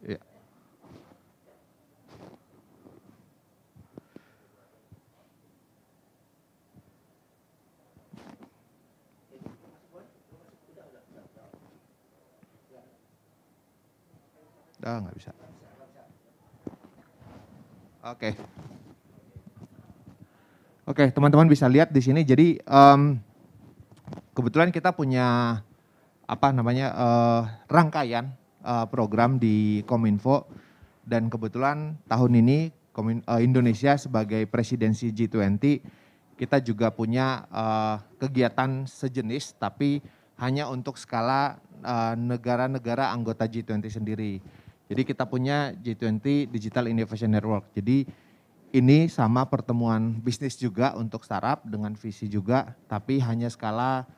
Ya. Ah, nggak bisa. Oke. Oke, teman-teman bisa lihat di sini. Jadi um, kebetulan kita punya apa namanya uh, rangkaian uh, program di Kominfo dan kebetulan tahun ini eh, Indonesia sebagai presidensi G20 kita juga punya uh, kegiatan sejenis tapi hanya untuk skala negara-negara uh, anggota G20 sendiri. Jadi kita punya G20 Digital Innovation Network. Jadi ini sama pertemuan bisnis juga untuk startup dengan visi juga tapi hanya skala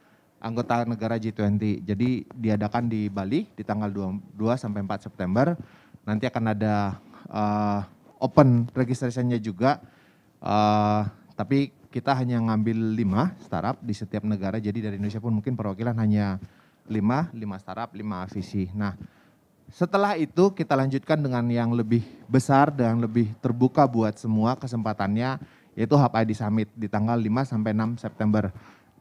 anggota negara G20. Jadi diadakan di Bali di tanggal 2, sampai 4 September. Nanti akan ada uh, open registrasinya juga. Uh, tapi kita hanya ngambil 5 startup di setiap negara. Jadi dari Indonesia pun mungkin perwakilan hanya 5, 5 startup, 5 visi. Nah, setelah itu kita lanjutkan dengan yang lebih besar dan lebih terbuka buat semua kesempatannya yaitu Hub ID Summit di tanggal 5 sampai 6 September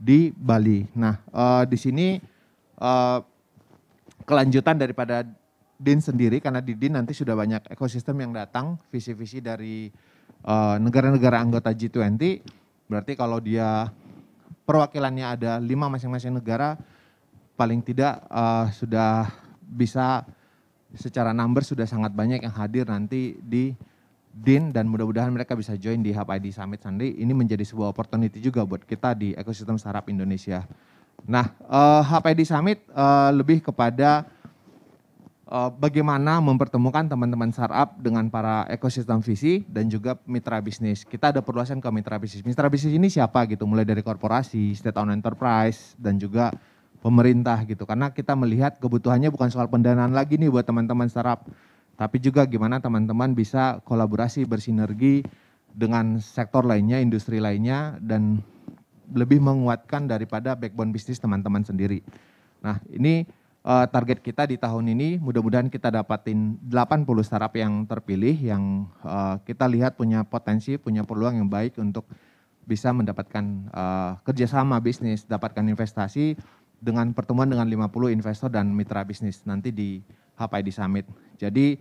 di Bali. Nah, uh, di sini uh, kelanjutan daripada Din sendiri karena di Din nanti sudah banyak ekosistem yang datang, visi-visi dari eh, negara-negara uh, anggota G20. Berarti kalau dia perwakilannya ada lima masing-masing negara, paling tidak uh, sudah bisa secara number sudah sangat banyak yang hadir nanti di Din dan mudah-mudahan mereka bisa join di Hub ID Summit Sandi. Ini menjadi sebuah opportunity juga buat kita di ekosistem startup Indonesia. Nah, uh, Hub ID Summit uh, lebih kepada uh, bagaimana mempertemukan teman-teman startup dengan para ekosistem visi dan juga mitra bisnis. Kita ada perluasan ke mitra bisnis. Mitra bisnis ini siapa gitu? Mulai dari korporasi, state owned enterprise dan juga pemerintah gitu. Karena kita melihat kebutuhannya bukan soal pendanaan lagi nih buat teman-teman startup tapi juga gimana teman-teman bisa kolaborasi bersinergi dengan sektor lainnya, industri lainnya dan lebih menguatkan daripada backbone bisnis teman-teman sendiri. Nah, ini uh, target kita di tahun ini mudah-mudahan kita dapatin 80 startup yang terpilih yang uh, kita lihat punya potensi, punya peluang yang baik untuk bisa mendapatkan uh, kerjasama bisnis, dapatkan investasi, dengan pertemuan dengan 50 investor dan mitra bisnis nanti di HPID Summit. Jadi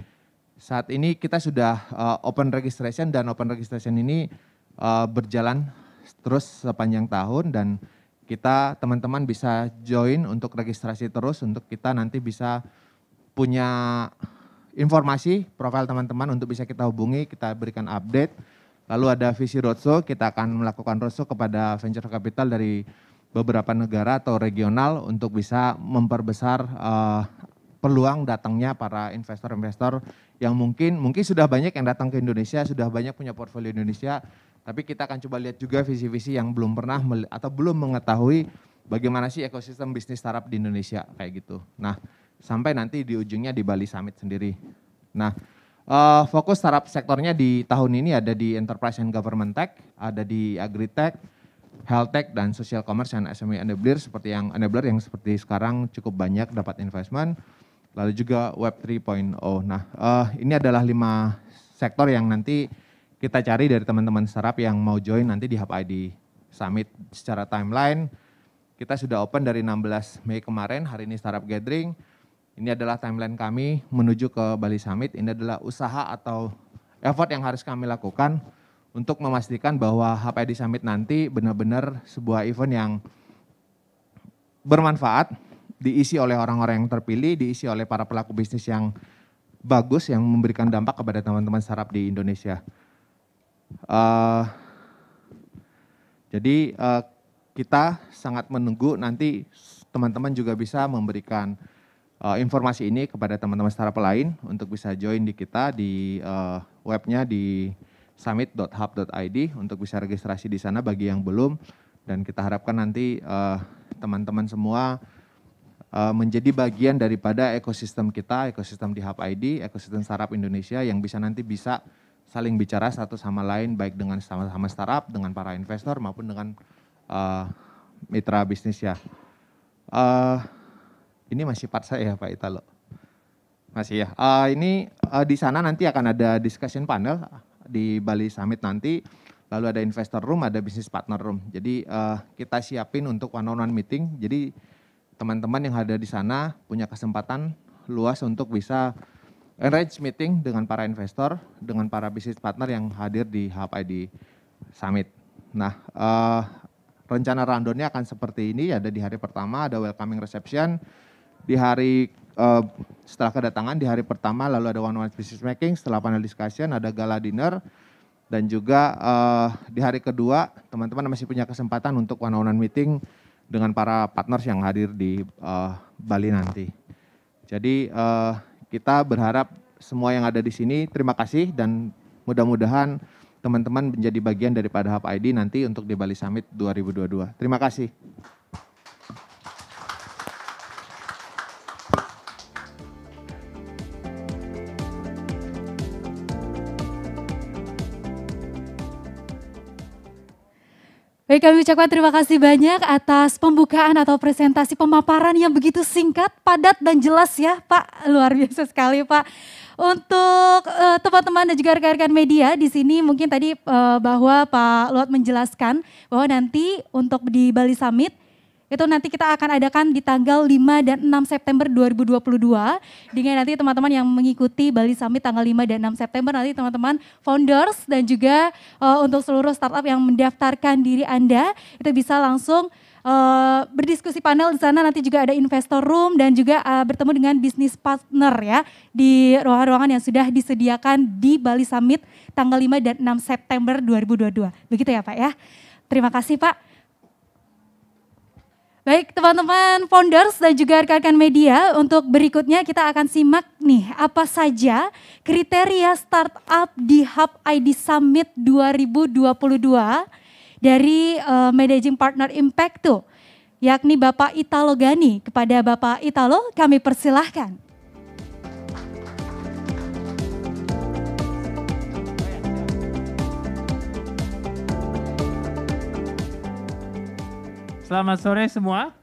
saat ini kita sudah uh, open registration dan open registration ini uh, berjalan terus sepanjang tahun dan kita teman-teman bisa join untuk registrasi terus untuk kita nanti bisa punya informasi profil teman-teman untuk bisa kita hubungi, kita berikan update. Lalu ada visi roadshow, kita akan melakukan roadshow kepada venture capital dari beberapa negara atau regional untuk bisa memperbesar uh, peluang datangnya para investor-investor yang mungkin mungkin sudah banyak yang datang ke Indonesia, sudah banyak punya portfolio Indonesia, tapi kita akan coba lihat juga visi-visi yang belum pernah atau belum mengetahui bagaimana sih ekosistem bisnis startup di Indonesia kayak gitu. Nah, sampai nanti di ujungnya di Bali Summit sendiri. Nah, uh, fokus startup sektornya di tahun ini ada di enterprise and government tech, ada di agri tech, Health Tech dan social commerce dan SME enabler seperti yang enabler yang seperti sekarang cukup banyak dapat investment. Lalu juga web 3.0. Nah, uh, ini adalah lima sektor yang nanti kita cari dari teman-teman startup yang mau join nanti di Hub ID Summit secara timeline. Kita sudah open dari 16 Mei kemarin, hari ini startup gathering. Ini adalah timeline kami menuju ke Bali Summit. Ini adalah usaha atau effort yang harus kami lakukan untuk memastikan bahwa HPD Summit nanti benar-benar sebuah event yang bermanfaat, diisi oleh orang-orang yang terpilih, diisi oleh para pelaku bisnis yang bagus, yang memberikan dampak kepada teman-teman startup di Indonesia. Uh, jadi uh, kita sangat menunggu nanti teman-teman juga bisa memberikan uh, informasi ini kepada teman-teman startup lain untuk bisa join di kita di uh, webnya di summit.hub.id untuk bisa registrasi di sana bagi yang belum dan kita harapkan nanti eh, teman-teman uh, semua uh, menjadi bagian daripada ekosistem kita, ekosistem di Hub ID, ekosistem startup Indonesia yang bisa nanti bisa saling bicara satu sama lain baik dengan sama-sama startup, dengan para investor maupun dengan uh, mitra bisnis ya. Uh, ini masih part saya ya Pak Italo. Masih ya. Uh, ini uh, di sana nanti akan ada discussion panel di Bali Summit nanti. Lalu ada investor room, ada business partner room. Jadi uh, kita siapin untuk one on one meeting. Jadi teman-teman yang ada di sana punya kesempatan luas untuk bisa arrange meeting dengan para investor, dengan para business partner yang hadir di ID Summit. Nah, uh, rencana rundownnya akan seperti ini, ada di hari pertama ada welcoming reception, di hari uh, setelah kedatangan di hari pertama lalu ada one on one business making, setelah panel discussion ada gala dinner dan juga uh, di hari kedua teman-teman masih punya kesempatan untuk one on one meeting dengan para partners yang hadir di uh, Bali nanti. Jadi uh, kita berharap semua yang ada di sini terima kasih dan mudah-mudahan teman-teman menjadi bagian daripada Hub ID nanti untuk di Bali Summit 2022. Terima kasih. Baik kami ucapkan terima kasih banyak atas pembukaan atau presentasi pemaparan yang begitu singkat, padat dan jelas ya Pak. Luar biasa sekali Pak. Untuk eh, teman-teman uh, dan juga rekan-rekan media di sini mungkin tadi uh, bahwa Pak Luat menjelaskan bahwa nanti untuk di Bali Summit itu nanti kita akan adakan di tanggal 5 dan 6 September 2022 dengan nanti teman-teman yang mengikuti Bali Summit tanggal 5 dan 6 September nanti teman-teman founders dan juga uh, untuk seluruh startup yang mendaftarkan diri Anda itu bisa langsung Uh, berdiskusi panel di sana nanti juga ada investor room dan juga uh, bertemu dengan bisnis partner ya di ruangan-ruangan yang sudah disediakan di Bali Summit tanggal 5 dan 6 September 2022. Begitu ya Pak ya. Terima kasih Pak. Baik teman-teman founders dan juga rekan-rekan media, untuk berikutnya kita akan simak nih apa saja kriteria startup di Hub ID Summit 2022 dari uh, Managing Partner Impact tuh, yakni Bapak Italo Gani. Kepada Bapak Italo kami persilahkan. Selamat sore semua.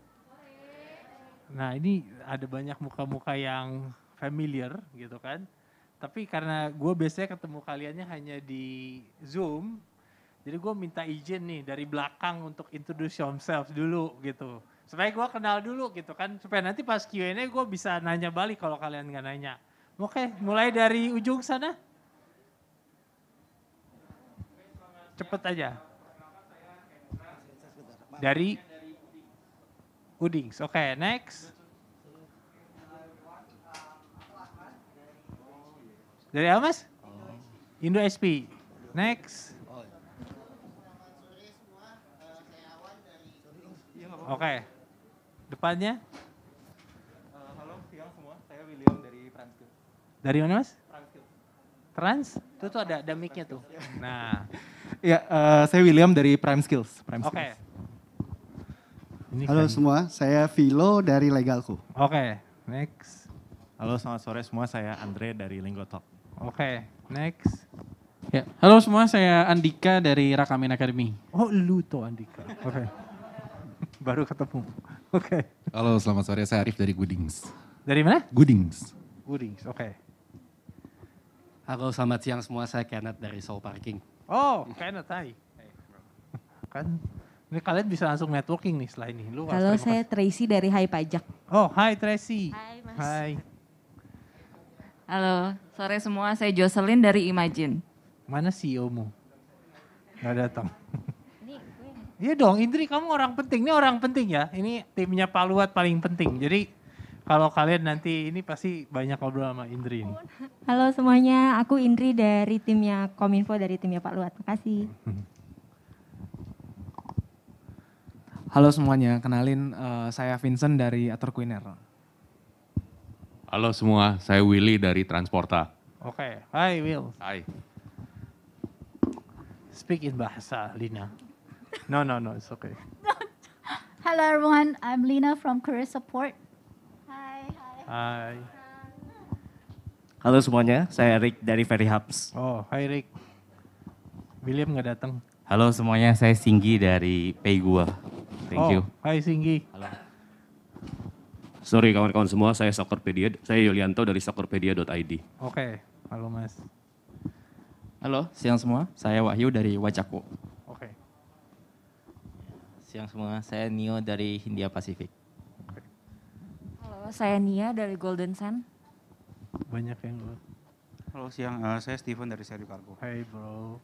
Nah ini ada banyak muka-muka yang familiar gitu kan. Tapi karena gue biasanya ketemu kaliannya hanya di Zoom, jadi gue minta izin nih dari belakang untuk introduce yourself dulu gitu. Supaya gue kenal dulu gitu kan, supaya nanti pas Q&A gue bisa nanya balik kalau kalian nggak nanya. Oke, mulai dari ujung sana. Cepet aja. Dari Udings. Oke, okay, next. Dari apa mas? Oh. Indo SP. Next. Oke. Okay. Depannya? halo, siang semua. Saya William dari Transkill. Dari mana mas? Transkill. Trans? Itu tuh ada, ada mic-nya tuh. Nah. ya, uh, saya William dari Prime Skills. Prime Skills. Oke. Okay. Ini Halo kan- semua, saya Vilo dari Legalku. Oke, okay, next. Halo selamat sore semua, saya Andre dari Linggotalk. Oke, okay, next. Ya, halo semua, saya Andika dari Rakamin Academy. Oh, lu tuh Andika. Oke. Okay. Baru ketemu. Oke. Okay. Halo, selamat sore, saya Arif dari Goodings. Dari mana? Goodings. Goodings, oke. Okay. Halo, selamat siang semua, saya Kenneth dari Soul Parking. Oh, Kenneth, hai. Hey, kan ini kalian bisa langsung networking nih setelah ini. Lu Halo, saya kasih. Tracy dari Hai Pajak. Oh, hai Tracy. Hai Mas. Hai. Halo, sore semua. Saya Jocelyn dari Imagine. Mana CEO-mu? Gak datang. Iya dong, Indri kamu orang penting. Ini orang penting ya. Ini timnya Pak Luat paling penting. Jadi kalau kalian nanti ini pasti banyak ngobrol sama Indri. Ini. Halo semuanya, aku Indri dari timnya Kominfo dari timnya Pak Luat. Terima kasih. Halo semuanya, kenalin uh, saya Vincent dari Atur Kuliner. Halo semua, saya Willy dari Transporta. Oke, okay. hai Will. Hai. Speak in bahasa Lina. No, no, no, it's okay. Hello everyone, I'm Lina from Career Support. Hi. Hi. Hi. Halo semuanya, saya Rick dari Ferry Hubs. Oh, hai Rick. William nggak datang. Halo semuanya, saya Singgi dari Paygua. Thank oh, you. Hai Singgi. Halo. Sorry kawan-kawan semua, saya Soccerpedia, saya Yulianto dari soccerpedia.id. Oke, okay. halo Mas. Halo, siang semua. Saya Wahyu dari Wacaku. Oke. Okay. Siang semua, saya Nio dari Hindia Pasifik. Okay. Halo, saya Nia dari Golden Sun. Banyak yang Halo siang, uh, saya Steven dari Seri Cargo. Hai hey, bro.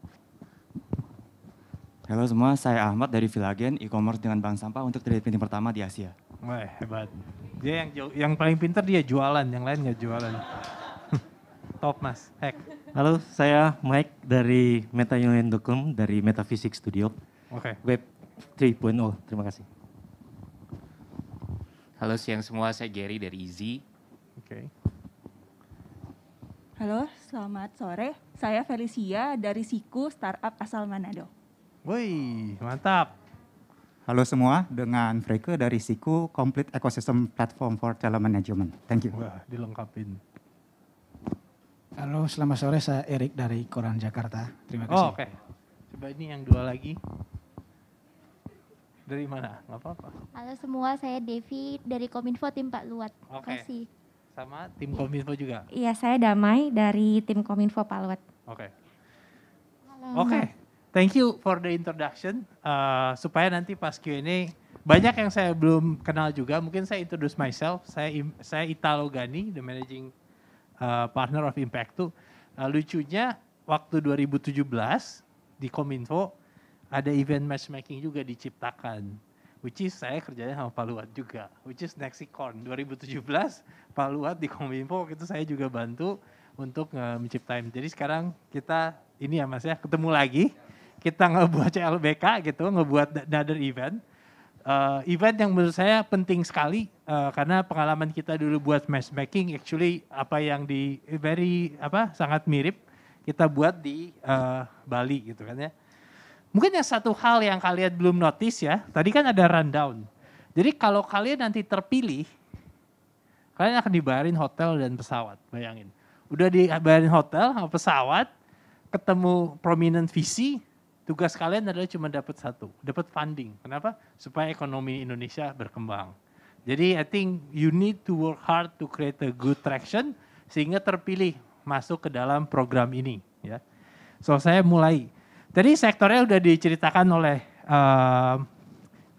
Halo semua, saya Ahmad dari Vilagen e-commerce dengan bank sampah untuk trade printing pertama di Asia. Wah, hebat. Dia yang yang paling pintar dia jualan, yang lain nggak jualan. Top mas, hack. Halo, saya Mike dari Meta dari Metaphysics Studio. Oke. Okay. Web 3.0, terima kasih. Halo siang semua, saya Gary dari Easy. Oke. Okay. Halo, selamat sore. Saya Felicia dari Siku, startup asal Manado. Woi, mantap. Halo semua, dengan Freke dari Siku, Complete Ecosystem Platform for Talent Management. Thank you. Wah, dilengkapin. Halo, selamat sore. Saya Erik dari Koran Jakarta. Terima oh, kasih. Oh, oke. Okay. Coba ini yang dua lagi. Dari mana? Gak apa-apa. Halo semua, saya Devi dari Kominfo Tim Pak Luat. Oke. Okay. Kasih. Sama tim Kominfo juga? Iya, saya Damai dari tim Kominfo Pak Luat. Oke. Okay. Oke. Okay thank you for the introduction. Uh, supaya nanti pas Q&A banyak yang saya belum kenal juga. Mungkin saya introduce myself. Saya saya Italo Gani, the managing uh, partner of Impacto. Uh, eh, lucunya waktu 2017 di Kominfo ada event matchmaking juga diciptakan. Which is saya kerjanya sama Pak Luat juga. Which is Nexicon 2017 Pak Luat di Kominfo itu saya juga bantu untuk uh, menciptain. Jadi sekarang kita ini ya Mas ya ketemu lagi kita ngebuat CLBK gitu, ngebuat another event. Uh, event yang menurut saya penting sekali uh, karena pengalaman kita dulu buat matchmaking actually apa yang di very apa sangat mirip kita buat di uh, Bali gitu kan ya. Mungkin yang satu hal yang kalian belum notice ya, tadi kan ada rundown. Jadi kalau kalian nanti terpilih, kalian akan dibayarin hotel dan pesawat, bayangin. Udah dibayarin hotel pesawat, ketemu prominent visi, Tugas kalian adalah cuma dapat satu, dapat funding. Kenapa? Supaya ekonomi Indonesia berkembang. Jadi I think you need to work hard to create a good traction sehingga terpilih masuk ke dalam program ini ya. So saya mulai. Tadi sektornya sudah diceritakan oleh uh,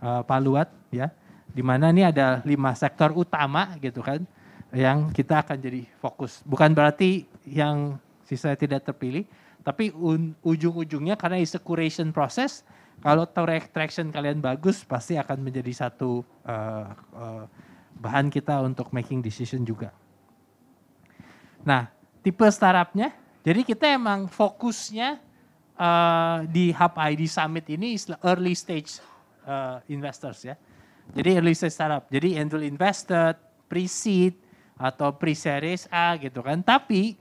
uh, Pak Luat ya. Di mana ini ada lima sektor utama gitu kan yang kita akan jadi fokus. Bukan berarti yang sisa tidak terpilih, tapi ujung-ujungnya karena is a curation process, kalau traction kalian bagus pasti akan menjadi satu uh, uh, bahan kita untuk making decision juga. Nah, tipe startupnya, jadi kita emang fokusnya uh, di Hub ID Summit ini is early stage uh, investors ya. Jadi early stage startup, jadi angel invested, pre-seed, atau pre-series A gitu kan. Tapi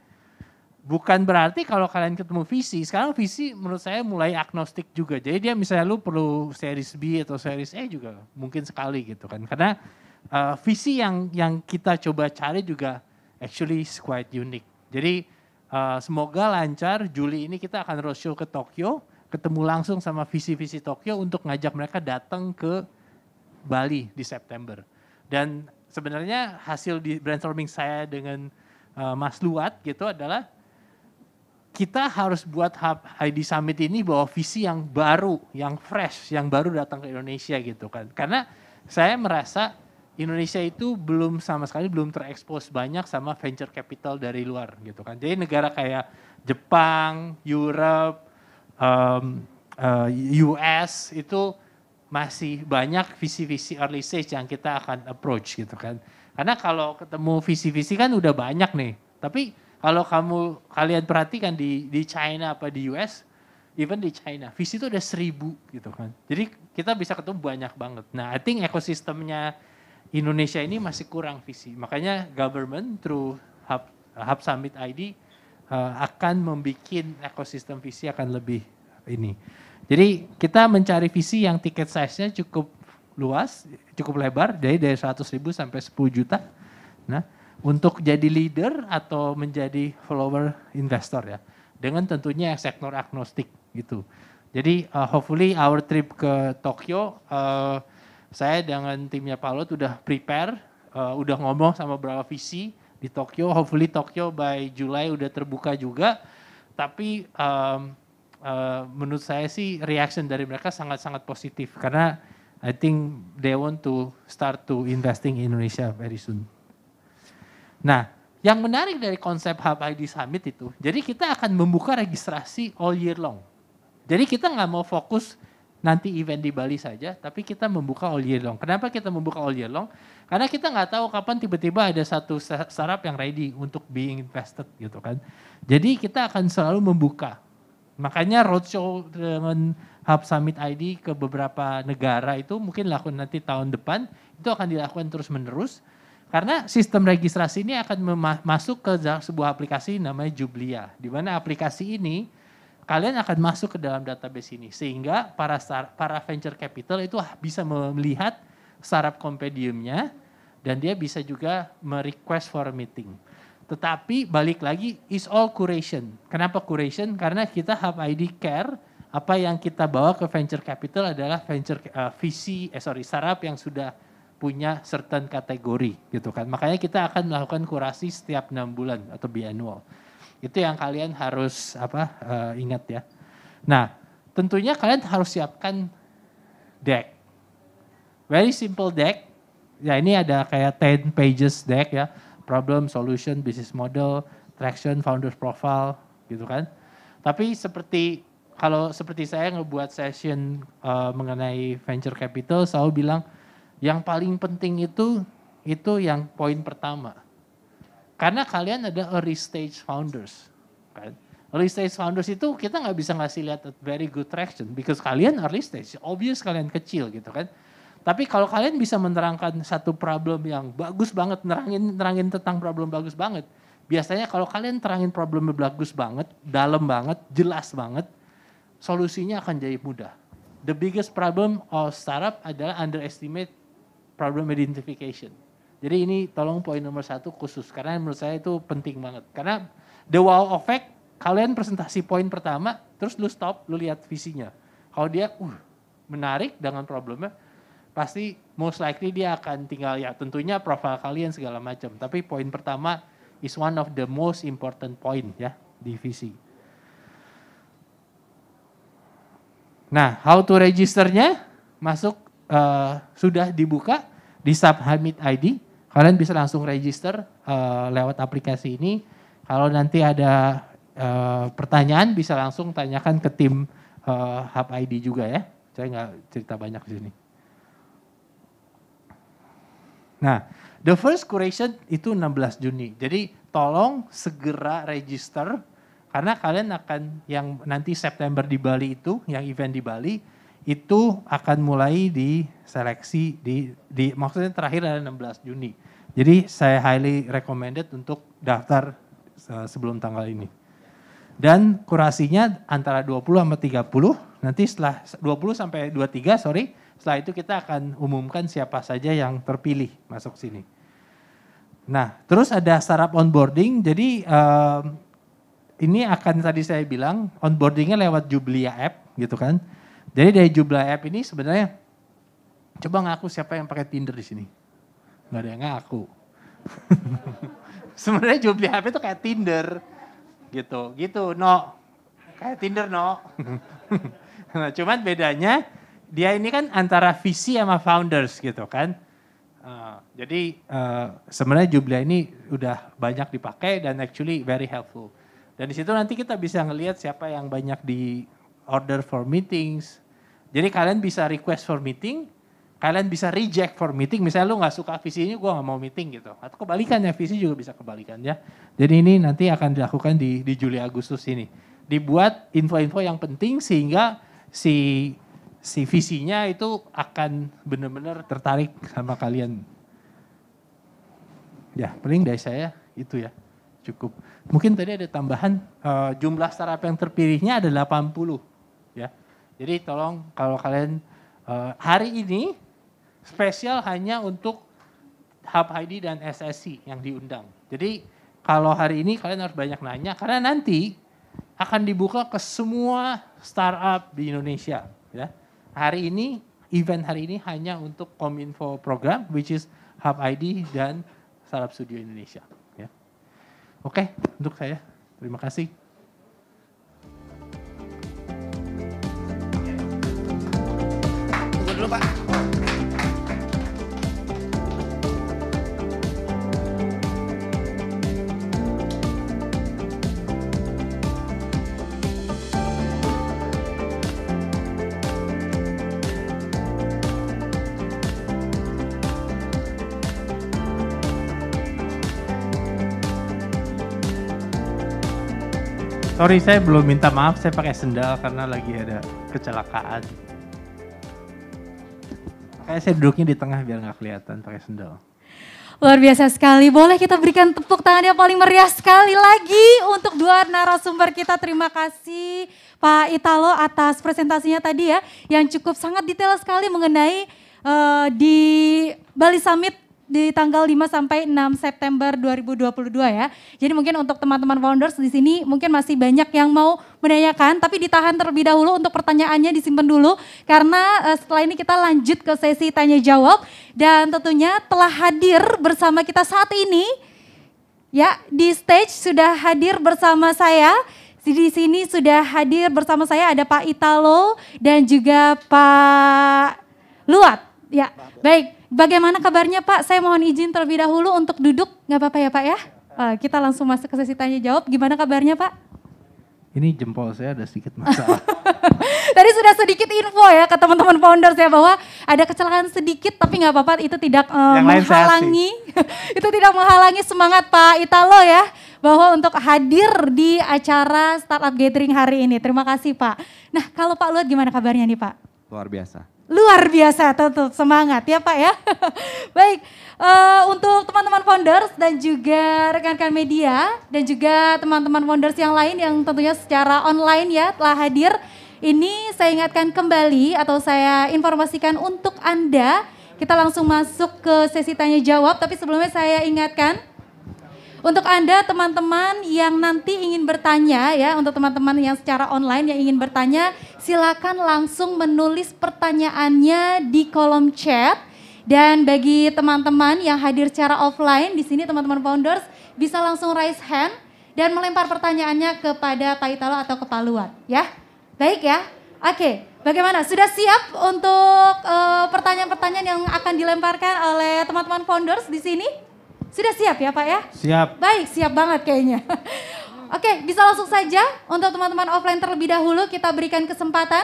bukan berarti kalau kalian ketemu visi, sekarang visi menurut saya mulai agnostik juga. Jadi dia misalnya lu perlu series B atau series A e juga mungkin sekali gitu kan. Karena uh, visi yang yang kita coba cari juga actually is quite unique. Jadi uh, semoga lancar Juli ini kita akan roadshow ke Tokyo, ketemu langsung sama visi-visi Tokyo untuk ngajak mereka datang ke Bali di September. Dan sebenarnya hasil di brainstorming saya dengan uh, Mas Luat gitu adalah kita harus buat ID Summit ini bahwa visi yang baru, yang fresh, yang baru datang ke Indonesia gitu kan. Karena saya merasa Indonesia itu belum sama sekali belum terekspos banyak sama venture capital dari luar gitu kan. Jadi negara kayak Jepang, Europe, um, uh, eh, US itu masih banyak visi-visi early stage yang kita akan approach gitu kan. Karena kalau ketemu visi-visi kan udah banyak nih, tapi kalau kamu kalian perhatikan di di China apa di US, even di China, visi itu ada seribu gitu kan. Jadi kita bisa ketemu banyak banget. Nah, I think ekosistemnya Indonesia ini masih kurang visi. Makanya government through Hub, Hub Summit ID uh, eh, akan membuat ekosistem visi akan lebih ini. Jadi kita mencari visi yang tiket size-nya cukup luas, cukup lebar, dari dari 100 ribu sampai 10 juta. Nah, untuk jadi leader atau menjadi follower investor ya. Dengan tentunya sektor agnostik gitu. Jadi uh, hopefully our trip ke Tokyo uh, saya dengan timnya Paulo sudah prepare, uh, udah ngomong sama berapa visi di Tokyo. Hopefully Tokyo by Juli udah terbuka juga. Tapi um, uh, menurut saya sih reaction dari mereka sangat-sangat positif karena I think they want to start to investing in Indonesia very soon. Nah, yang menarik dari konsep Hub ID Summit itu, jadi kita akan membuka registrasi all year long. Jadi kita nggak mau fokus nanti event di Bali saja, tapi kita membuka all year long. Kenapa kita membuka all year long? Karena kita nggak tahu kapan tiba-tiba ada satu startup yang ready untuk being invested gitu kan. Jadi kita akan selalu membuka. Makanya roadshow dengan Hub Summit ID ke beberapa negara itu mungkin lakukan nanti tahun depan, itu akan dilakukan terus-menerus karena sistem registrasi ini akan masuk ke sebuah aplikasi namanya Jublia, di mana aplikasi ini kalian akan masuk ke dalam database ini sehingga para start, para venture capital itu ah, bisa melihat startup compendiumnya dan dia bisa juga merequest for a meeting. Tetapi balik lagi is all curation. Kenapa curation? Karena kita have ID care apa yang kita bawa ke venture capital adalah venture uh, visi eh sorry startup yang sudah punya certain kategori gitu kan. Makanya kita akan melakukan kurasi setiap enam bulan atau biannual. Itu yang kalian harus apa uh, ingat ya. Nah, tentunya kalian harus siapkan deck. Very simple deck. Ya ini ada kayak 10 pages deck ya. Problem, solution, business model, traction, founders profile gitu kan. Tapi seperti kalau seperti saya ngebuat session uh, mengenai venture capital saya bilang yang paling penting itu itu yang poin pertama. Karena kalian ada early stage founders. Kan? Early stage founders itu kita nggak bisa ngasih lihat very good traction because kalian early stage, obvious kalian kecil gitu kan. Tapi kalau kalian bisa menerangkan satu problem yang bagus banget, nerangin nerangin tentang problem bagus banget, biasanya kalau kalian terangin problem bagus banget, dalam banget, jelas banget, solusinya akan jadi mudah. The biggest problem of startup adalah underestimate problem identification. Jadi ini tolong poin nomor satu khusus karena menurut saya itu penting banget. Karena the wow effect kalian presentasi poin pertama terus lu stop lu lihat visinya. Kalau dia uh menarik dengan problemnya pasti most likely dia akan tinggal ya tentunya profil kalian segala macam. Tapi poin pertama is one of the most important point ya di visi. Nah, how to registernya? Masuk uh, sudah dibuka di Subhamid ID, kalian bisa langsung register uh, lewat aplikasi ini. Kalau nanti ada uh, pertanyaan bisa langsung tanyakan ke tim uh, Hub ID juga ya. Saya nggak cerita banyak di sini. Nah, the first curation itu 16 Juni. Jadi tolong segera register karena kalian akan yang nanti September di Bali itu, yang event di Bali, itu akan mulai diseleksi di, di maksudnya terakhir ada 16 Juni. Jadi saya highly recommended untuk daftar eh, sebelum tanggal ini. Dan kurasinya antara 20 sama 30, nanti setelah 20 sampai 23 sorry, setelah itu kita akan umumkan siapa saja yang terpilih masuk sini. Nah, terus ada startup onboarding, jadi eh, ini akan tadi saya bilang onboardingnya lewat Jublia app gitu kan. Jadi dari jumlah app ini sebenarnya coba ngaku siapa yang pakai Tinder di sini? Gak ada yang ngaku. sebenarnya jumlah app itu kayak Tinder gitu, gitu, no, kayak Tinder no. nah, cuman bedanya dia ini kan antara visi sama founders gitu kan. Uh, jadi uh, sebenarnya jumlah ini udah banyak dipakai dan actually very helpful. Dan di situ nanti kita bisa ngelihat siapa yang banyak di order for meetings, jadi kalian bisa request for meeting, kalian bisa reject for meeting. Misalnya lu nggak suka visi ini, gue nggak mau meeting gitu. Atau kebalikannya, visi juga bisa kebalikan ya. Jadi ini nanti akan dilakukan di, di Juli Agustus ini. Dibuat info-info yang penting sehingga si si visinya itu akan benar-benar tertarik sama kalian. Ya, paling dari saya itu ya cukup. Mungkin tadi ada tambahan uh, jumlah startup yang terpilihnya ada 80. Jadi tolong kalau kalian uh, hari ini spesial hanya untuk Hub ID dan SSC yang diundang. Jadi kalau hari ini kalian harus banyak nanya karena nanti akan dibuka ke semua startup di Indonesia. Ya. Hari ini event hari ini hanya untuk Kominfo program which is Hub ID dan Startup Studio Indonesia. Ya. Oke, okay, untuk saya terima kasih. Pak. Sorry, saya belum minta maaf. Saya pakai sendal karena lagi ada kecelakaan. Makanya saya duduknya di tengah biar nggak kelihatan pakai sendal. Luar biasa sekali. Boleh kita berikan tepuk tangan yang paling meriah sekali lagi untuk dua narasumber kita. Terima kasih Pak Italo atas presentasinya tadi ya, yang cukup sangat detail sekali mengenai uh, di Bali Summit di tanggal 5 sampai 6 September 2022 ya. Jadi mungkin untuk teman-teman founders di sini mungkin masih banyak yang mau menanyakan tapi ditahan terlebih dahulu untuk pertanyaannya disimpan dulu karena eh, setelah ini kita lanjut ke sesi tanya jawab dan tentunya telah hadir bersama kita saat ini ya di stage sudah hadir bersama saya di sini sudah hadir bersama saya ada Pak Italo dan juga Pak Luat. Ya, baik. Bagaimana kabarnya Pak? Saya mohon izin terlebih dahulu untuk duduk, nggak apa-apa ya Pak ya? Uh, kita langsung masuk ke sesi tanya jawab. Gimana kabarnya Pak? Ini jempol saya ada sedikit masalah. Tadi sudah sedikit info ya ke teman-teman founders ya bahwa ada kecelakaan sedikit tapi nggak apa-apa itu tidak um, menghalangi itu tidak menghalangi semangat Pak Italo ya bahwa untuk hadir di acara Startup Gathering hari ini. Terima kasih Pak. Nah kalau Pak Luat gimana kabarnya nih Pak? Luar biasa. Luar biasa, tentu semangat ya Pak ya. Baik, uh, untuk teman-teman founders dan juga rekan-rekan media dan juga teman-teman founders yang lain yang tentunya secara online ya telah hadir. Ini saya ingatkan kembali atau saya informasikan untuk Anda. Kita langsung masuk ke sesi tanya jawab, tapi sebelumnya saya ingatkan untuk Anda teman-teman yang nanti ingin bertanya ya, untuk teman-teman yang secara online yang ingin bertanya, silakan langsung menulis pertanyaannya di kolom chat. Dan bagi teman-teman yang hadir secara offline di sini teman-teman founders bisa langsung raise hand dan melempar pertanyaannya kepada Pak Italo atau ke ya. Baik ya. Oke, bagaimana? Sudah siap untuk eh, pertanyaan-pertanyaan uh, pertanyaan -pertanyaan yang akan dilemparkan oleh teman-teman founders di sini? Sudah siap ya Pak ya? Siap. Baik, siap banget kayaknya. Oke, bisa langsung saja untuk teman-teman offline terlebih dahulu kita berikan kesempatan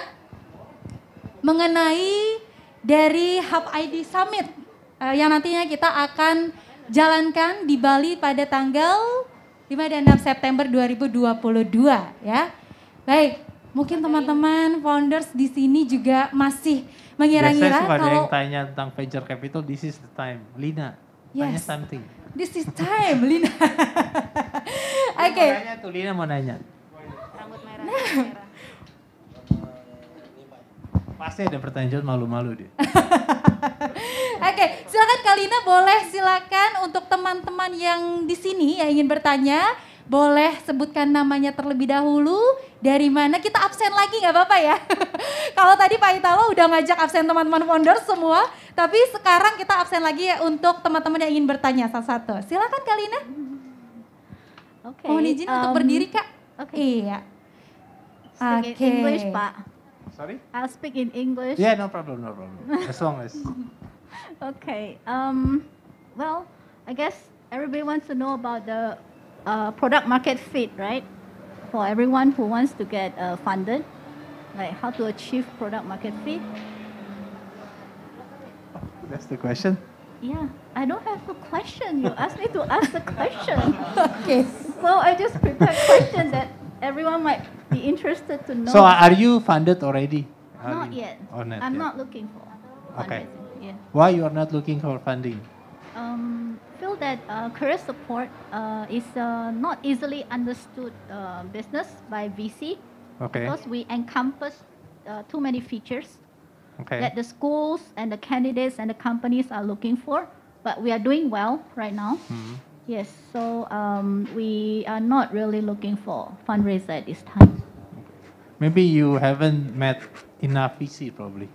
mengenai dari Hub ID Summit eh, yang nantinya kita akan jalankan di Bali pada tanggal 5 dan 6 September 2022 ya. Baik, mungkin teman-teman founders di sini juga masih mengira-ngira Biasanya kalau ada yang tanya tentang venture capital, this is the time. Lina, yes. tanya something. This is time, Lina. Oke. okay. Mau nanya tuh, Lina mau nanya. Rambut merah. Nah. merah. Pasti ada pertanyaan malu-malu dia. Oke, okay, silakan Kalina boleh silakan untuk teman-teman yang di sini yang ingin bertanya boleh sebutkan namanya terlebih dahulu. Dari mana kita absen lagi nggak apa-apa ya. Kalau tadi Pak Italo udah ngajak absen teman-teman founder semua, tapi sekarang kita absen lagi ya untuk teman-teman yang ingin bertanya satu-satu. Silakan Kalina. Oke. Okay, Mohon izin um, untuk berdiri Kak. Oke. Okay. Iya. Oke. Okay. English Pak. Sorry? I'll speak in English. Yeah, no problem, no problem. As long as. okay. Um, well, I guess everybody wants to know about the uh, product market fit, right? For everyone who wants to get uh, funded, like how to achieve product market fit. That's the question. Yeah, I don't have a question. You asked me to ask a question. okay. So I just prepared a question that everyone might be interested to know. So are you funded already? not you? yet. Or not I'm yet. not looking for. Funding. Okay. Yeah. Why you are not looking for funding? Um, that uh, career support uh, is uh, not easily understood uh, business by VC okay. because we encompass uh, too many features okay. that the schools and the candidates and the companies are looking for. But we are doing well right now. Mm-hmm. Yes, so um, we are not really looking for fundraiser at this time. Maybe you haven't met enough VC probably.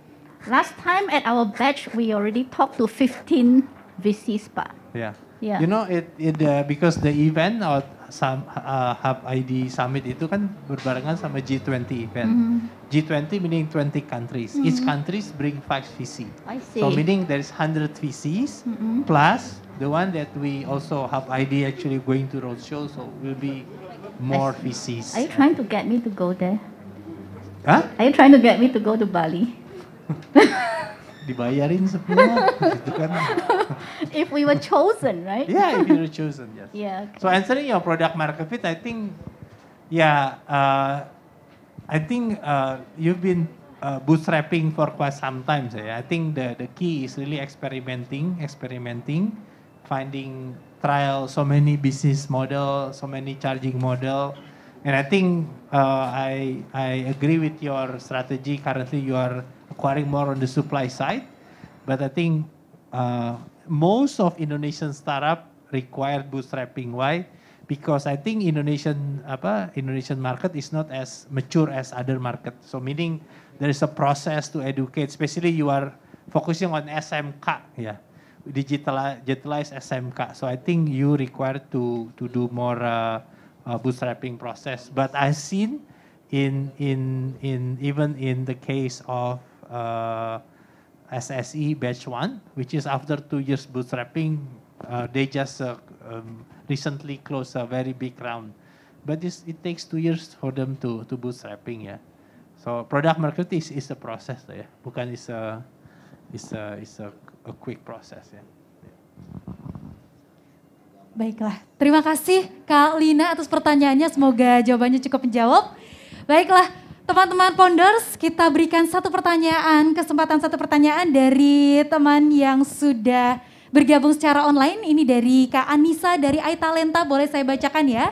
Last time at our batch, we already talked to 15 VCs, but yeah. Yeah. You know it it uh, because the event or uh, some uh, Hub ID Summit itu kan berbarengan sama G20 event. Mm -hmm. G20 meaning 20 countries. Mm -hmm. Each countries bring five VC. I see. So meaning there is 100 VCs mm -hmm. plus the one that we also Hub ID actually going to roadshow so will be more VCs. Are you trying to get me to go there? Huh? Are you trying to get me to go to Bali? dibayarin semua gitu kan. if we were chosen, right? yeah, if you were chosen, yes. Yeah. Okay. So answering your product market fit, I think, yeah, uh, I think uh, you've been uh, bootstrapping for quite some time. So yeah. I think the the key is really experimenting, experimenting, finding trial so many business model, so many charging model, and I think uh, I I agree with your strategy. Currently, you are acquiring more on the supply side. But I think uh, most of Indonesian startup require bootstrapping. Why? Because I think Indonesian apa Indonesian market is not as mature as other market. So meaning there is a process to educate. Especially you are focusing on SMK ya. Yeah. Digitalize, digitalize SMK. So I think you require to to do more uh, uh, bootstrapping process. But I've seen in in in even in the case of uh, SSE batch one, which is after two years bootstrapping, uh, they just uh, um, recently closed a very big round. But this, it takes two years for them to to bootstrapping ya. So product market is is a process ya, bukan is a is a is a, a quick process ya. Baiklah, terima kasih Kak Lina atas pertanyaannya. Semoga jawabannya cukup menjawab. Baiklah, Teman-teman Ponders, kita berikan satu pertanyaan, kesempatan satu pertanyaan dari teman yang sudah bergabung secara online. Ini dari Kak Anissa dari Aitalenta boleh saya bacakan ya?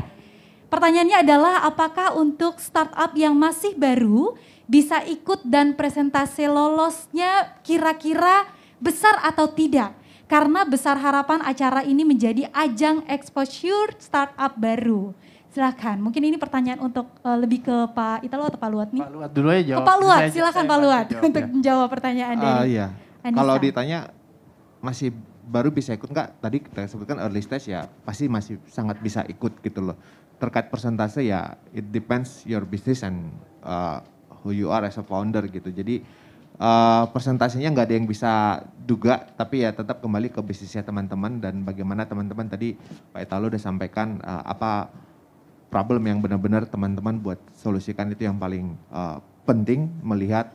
Pertanyaannya adalah apakah untuk startup yang masih baru bisa ikut dan presentasi lolosnya kira-kira besar atau tidak? Karena besar harapan acara ini menjadi ajang exposure startup baru. Silakan. Mungkin ini pertanyaan untuk uh, lebih ke Pak Italo atau Pak Luat nih? Pak Luat dulu aja oh, jawab. Ke Pak Luat, silahkan silakan Pak Luat jawab, untuk ya. menjawab pertanyaan uh, ah, dari. iya. Kalau ditanya masih baru bisa ikut nggak? Tadi kita sebutkan early stage ya pasti masih sangat bisa ikut gitu loh. Terkait persentase ya it depends your business and uh, who you are as a founder gitu. Jadi uh, persentasenya nggak ada yang bisa duga, tapi ya tetap kembali ke bisnisnya teman-teman dan bagaimana teman-teman tadi Pak Italo udah sampaikan uh, apa problem yang benar-benar teman-teman buat solusikan itu yang paling uh, penting melihat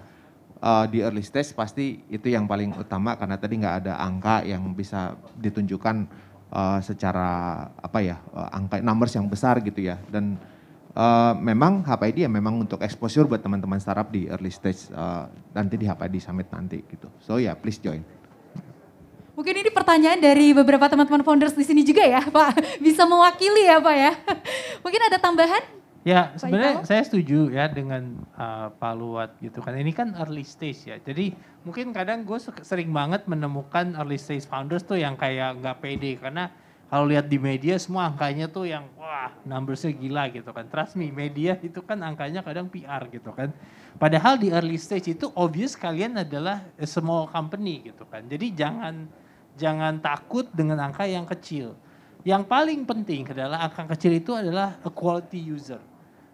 uh, di early stage pasti itu yang paling utama karena tadi nggak ada angka yang bisa ditunjukkan uh, secara apa ya uh, angka numbers yang besar gitu ya dan uh, memang HPID ya memang untuk exposure buat teman-teman startup di early stage uh, nanti di HPID Summit nanti gitu. So ya yeah, please join. Mungkin ini pertanyaan dari beberapa teman-teman founders di sini juga ya, Pak. Bisa mewakili ya, Pak ya. Mungkin ada tambahan? Ya, sebenarnya saya setuju ya dengan uh, Pak Luat gitu kan. Ini kan early stage ya. Jadi mungkin kadang gue sering banget menemukan early stage founders tuh yang kayak nggak pede karena kalau lihat di media semua angkanya tuh yang wah numbersnya gila gitu kan. Trust me, media itu kan angkanya kadang PR gitu kan. Padahal di early stage itu obvious kalian adalah eh, small company gitu kan. Jadi jangan Jangan takut dengan angka yang kecil. Yang paling penting adalah angka kecil itu adalah a quality user.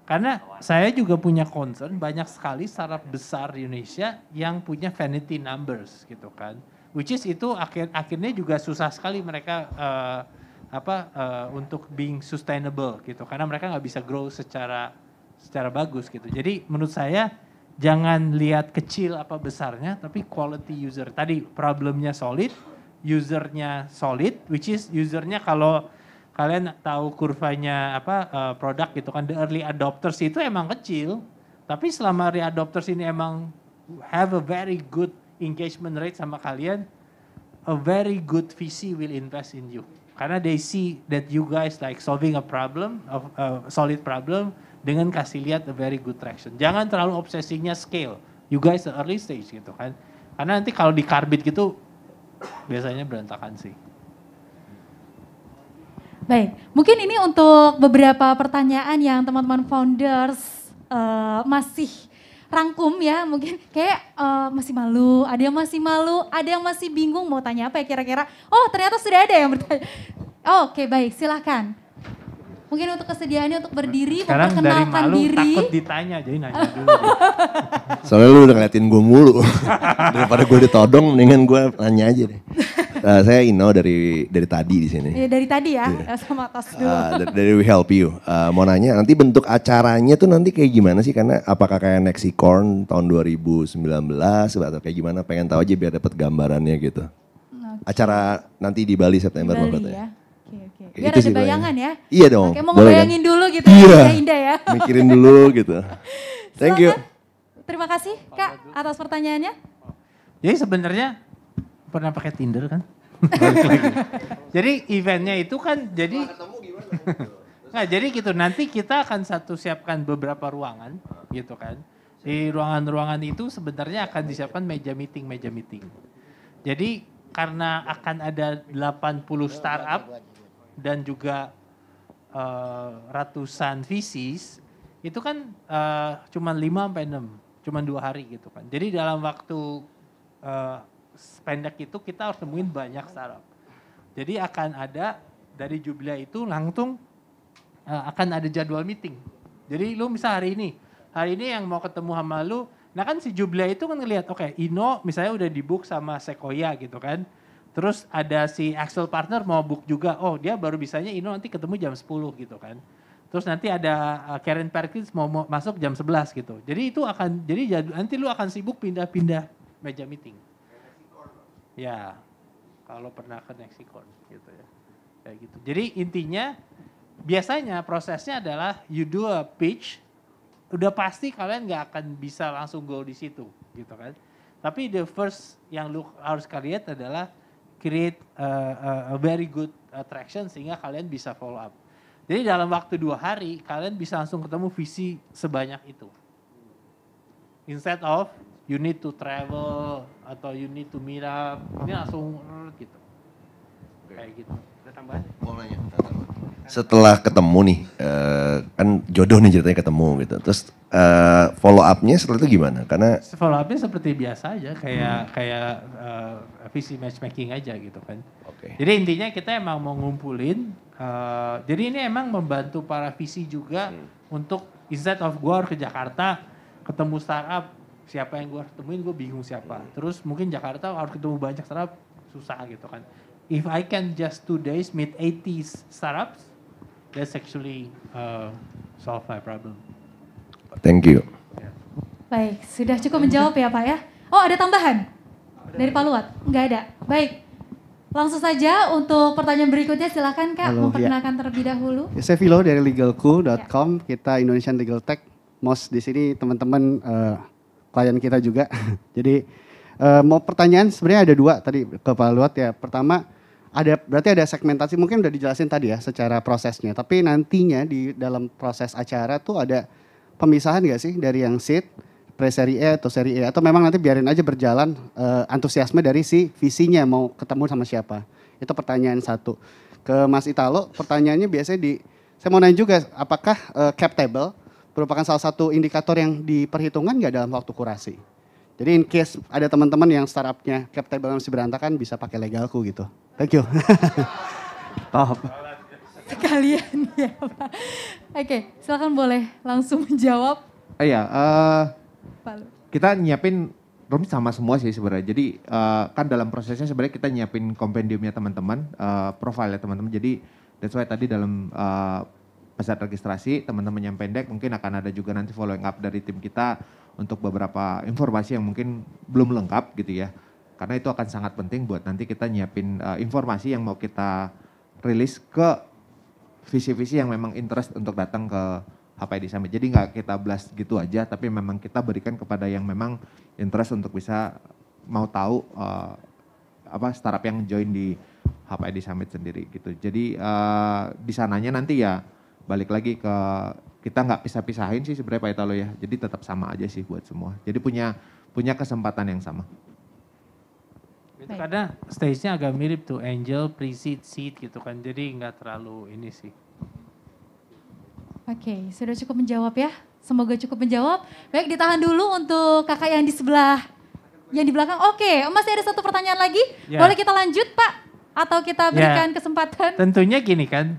Karena saya juga punya concern banyak sekali startup besar di Indonesia yang punya vanity numbers gitu kan. Which is itu akhir akhirnya juga susah sekali mereka uh, apa uh, untuk being sustainable gitu karena mereka nggak bisa grow secara secara bagus gitu. Jadi menurut saya jangan lihat kecil apa besarnya tapi quality user. Tadi problemnya solid, usernya solid, which is usernya kalau kalian tahu kurvanya apa uh, produk gitu kan the early adopters itu emang kecil, tapi selama early adopters ini emang have a very good engagement rate sama kalian, a very good VC will invest in you karena they see that you guys like solving a problem, a, a solid problem dengan kasih lihat a very good traction. Jangan terlalu obsesinya scale. You guys are early stage gitu kan. Karena nanti kalau di karbit gitu biasanya berantakan sih. Baik, mungkin ini untuk beberapa pertanyaan yang teman-teman founders uh, masih rangkum ya mungkin kayak uh, masih malu, ada yang masih malu, ada yang masih bingung mau tanya apa ya kira-kira. Oh ternyata sudah ada yang bertanya. Oke okay, baik silahkan. Mungkin untuk kesediaannya untuk berdiri, Sekarang memperkenalkan dari malu, diri. takut ditanya, jadi nanya dulu. Soalnya lu udah ngeliatin gue mulu. Daripada gue ditodong, mendingan gue nanya aja deh. Uh, saya Ino dari dari tadi di sini. Ya, dari tadi ya, yeah. sama tas eh, dulu. Uh, dari, dari We Help You. Uh, mau nanya, nanti bentuk acaranya tuh nanti kayak gimana sih? Karena apakah kayak Nexicorn tahun 2019 atau kayak gimana? Pengen tahu aja biar dapat gambarannya gitu. Okay. Acara nanti di Bali September di Bali, ya. Biar itu ada sih bayangan ya. Iya dong. Oke, mau kan? ngebayangin kan? dulu gitu ya, iya. ya, indah ya. Mikirin dulu gitu. Thank you. you. Terima kasih Kak atas pertanyaannya. Jadi sebenarnya pernah pakai Tinder kan? jadi eventnya itu kan jadi gitu? nggak jadi gitu nanti kita akan satu siapkan beberapa ruangan gitu kan di ruangan-ruangan itu sebenarnya akan disiapkan meja meeting meja meeting jadi karena akan ada 80 startup dan juga uh, ratusan visis itu kan uh, eh, cuma lima sampai enam, cuma dua hari gitu kan. Jadi dalam waktu uh, eh, pendek itu kita harus temuin banyak startup. Jadi akan ada dari Jublia itu langsung uh, akan ada jadwal meeting. Jadi lu misal hari ini, hari ini yang mau ketemu sama lu, nah kan si Jublia itu kan ngelihat oke okay, Ino misalnya udah dibuk sama Sequoia gitu kan. Terus ada si Axel Partner mau book juga. Oh, dia baru bisanya ini nanti ketemu jam 10 gitu kan. Terus nanti ada uh, Karen Perkins mau, masuk jam 11 gitu. Jadi itu akan jadi nanti lu akan sibuk pindah-pindah meja meeting. Ya. Kalau pernah ke Nexicon gitu ya. Kayak gitu. Jadi intinya biasanya prosesnya adalah you do a pitch udah pasti kalian nggak akan bisa langsung go di situ gitu kan. Tapi the first yang lu harus lihat adalah create a, a, a very good attraction sehingga kalian bisa follow up. Jadi dalam waktu dua hari kalian bisa langsung ketemu visi sebanyak itu. Instead of you need to travel atau you need to meet up, ini langsung gitu. Kayak gitu. Ada tambahan? Mau nanya, tambahan setelah ketemu nih uh, kan jodoh nih ceritanya ketemu gitu terus uh, eh, follow upnya setelah itu gimana karena follow upnya seperti biasa aja kayak hmm. kayak uh, visi matchmaking aja gitu kan okay. jadi intinya kita emang mau ngumpulin uh, jadi ini emang membantu para visi juga hmm. untuk instead of gua ke Jakarta ketemu startup siapa yang gua temuin gue bingung siapa hmm. terus mungkin Jakarta harus ketemu banyak startup susah gitu kan If I can just two days meet 80 startups, that's actually uh, solve my problem. Thank you. Yeah. Baik, sudah cukup menjawab ya Pak ya. Oh ada tambahan dari Pak Luat? Enggak ada. Baik, Langsung saja untuk pertanyaan berikutnya silahkan Kak Halo, ya. memperkenalkan ya. terlebih dahulu. Ya, saya Vilo dari legalku.com, ya. kita Indonesian Legal Tech. Mos di sini teman-teman uh, klien kita juga. Jadi uh, mau pertanyaan sebenarnya ada dua tadi ke Pak Luat ya. Pertama ada berarti ada segmentasi mungkin udah dijelasin tadi ya secara prosesnya tapi nantinya di dalam proses acara tuh ada pemisahan gak sih dari yang seat pre seri E atau seri E atau memang nanti biarin aja berjalan uh, antusiasme dari si visinya mau ketemu sama siapa itu pertanyaan satu ke Mas Italo pertanyaannya biasanya di saya mau nanya juga apakah uh, cap table merupakan salah satu indikator yang diperhitungkan nggak dalam waktu kurasi jadi in case ada teman-teman yang startupnya cap table masih berantakan bisa pakai legalku gitu Thank you. Top. Sekalian ya Pak. Oke, okay, silakan boleh langsung menjawab. Uh, iya, uh, kita nyiapin room sama semua sih sebenarnya. Jadi uh, kan dalam prosesnya sebenarnya kita nyiapin kompendiumnya teman-teman, uh, ya teman-teman. Jadi that's why tadi dalam uh, peserta registrasi teman-teman yang pendek mungkin akan ada juga nanti following up dari tim kita untuk beberapa informasi yang mungkin belum lengkap gitu ya karena itu akan sangat penting buat nanti kita nyiapin uh, informasi yang mau kita rilis ke visi-visi yang memang interest untuk datang ke di Summit. Jadi nggak kita blast gitu aja, tapi memang kita berikan kepada yang memang interest untuk bisa mau tahu uh, apa startup yang join di HPD Summit sendiri gitu. Jadi uh, di sananya nanti ya balik lagi ke kita nggak pisah-pisahin sih sebenarnya Pak Italo ya. Jadi tetap sama aja sih buat semua. Jadi punya punya kesempatan yang sama itu karena stage-nya agak mirip tuh angel pre-seed seed gitu kan jadi nggak terlalu ini sih oke okay, sudah cukup menjawab ya semoga cukup menjawab baik ditahan dulu untuk kakak yang di sebelah yang di belakang oke okay, masih ada satu pertanyaan lagi yeah. boleh kita lanjut pak atau kita ya. berikan yeah. kesempatan tentunya gini kan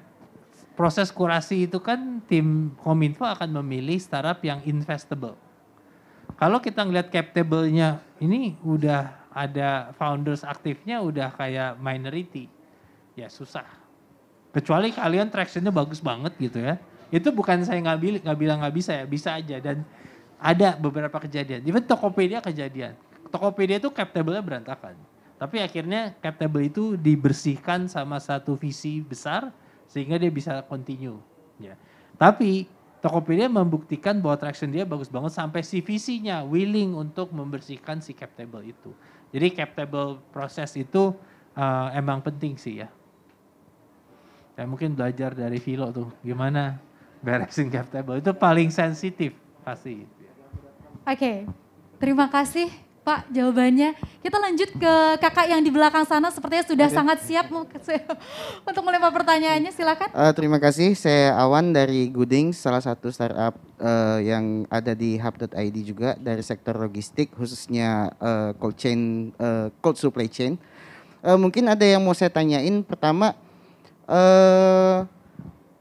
proses kurasi itu kan tim kominfo akan memilih startup yang investable kalau kita ngelihat cap table-nya ini udah ada founders aktifnya udah kayak minority. Ya susah. Kecuali kalian tractionnya bagus banget gitu ya. Itu bukan saya nggak bilang nggak bilang nggak bisa ya, bisa aja dan ada beberapa kejadian. Even Tokopedia kejadian. Tokopedia itu cap table-nya berantakan. Tapi akhirnya cap table itu dibersihkan sama satu visi besar sehingga dia bisa continue. Ya. Tapi Tokopedia membuktikan bahwa traction dia bagus banget sampai si visinya willing untuk membersihkan si cap table itu. Jadi table proses itu uh, emang penting sih ya. Saya mungkin belajar dari Vilo tuh gimana beresin table itu paling sensitif pasti. Oke, okay. terima kasih Pak jawabannya. Kita lanjut ke kakak yang di belakang sana sepertinya sudah Oke. sangat siap untuk melempar pertanyaannya. Silakan. Uh, terima kasih. Saya Awan dari Gooding, salah satu startup uh, yang ada di hub.id juga dari sektor logistik khususnya uh, cold chain uh, cold supply chain. Uh, mungkin ada yang mau saya tanyain pertama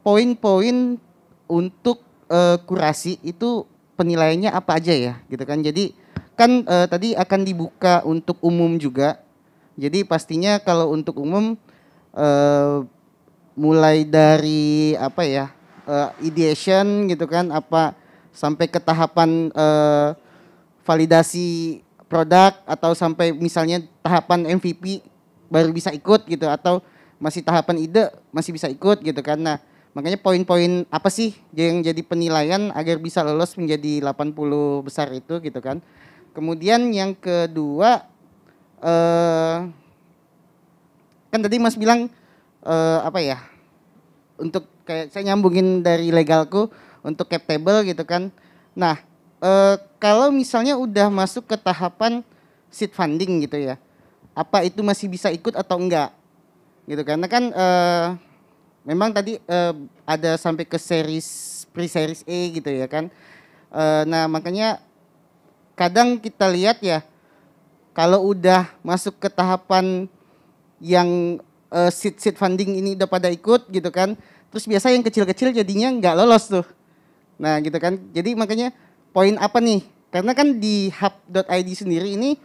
poin poin-poin untuk uh, kurasi itu penilaiannya apa aja ya gitu kan. Jadi kan uh, tadi akan dibuka untuk umum juga. Jadi pastinya kalau untuk umum uh, mulai dari apa ya uh, ideation gitu kan apa sampai ke tahapan uh, validasi produk atau sampai misalnya tahapan MVP baru bisa ikut gitu atau masih tahapan ide masih bisa ikut gitu kan. Nah, makanya poin-poin apa sih yang jadi penilaian agar bisa lolos menjadi 80 besar itu gitu kan. Kemudian yang kedua eh kan tadi Mas bilang eh, apa ya? Untuk kayak saya nyambungin dari legalku untuk cap table gitu kan. Nah, eh, kalau misalnya udah masuk ke tahapan seed funding gitu ya. Apa itu masih bisa ikut atau enggak? Gitu karena kan eh, memang tadi eh, ada sampai ke series pre-series A gitu ya kan. Eh, nah, makanya kadang kita lihat ya kalau udah masuk ke tahapan yang uh, eh, seed seed funding ini udah pada ikut gitu kan terus biasa yang kecil-kecil jadinya nggak lolos tuh nah gitu kan jadi makanya poin apa nih karena kan di hub.id sendiri ini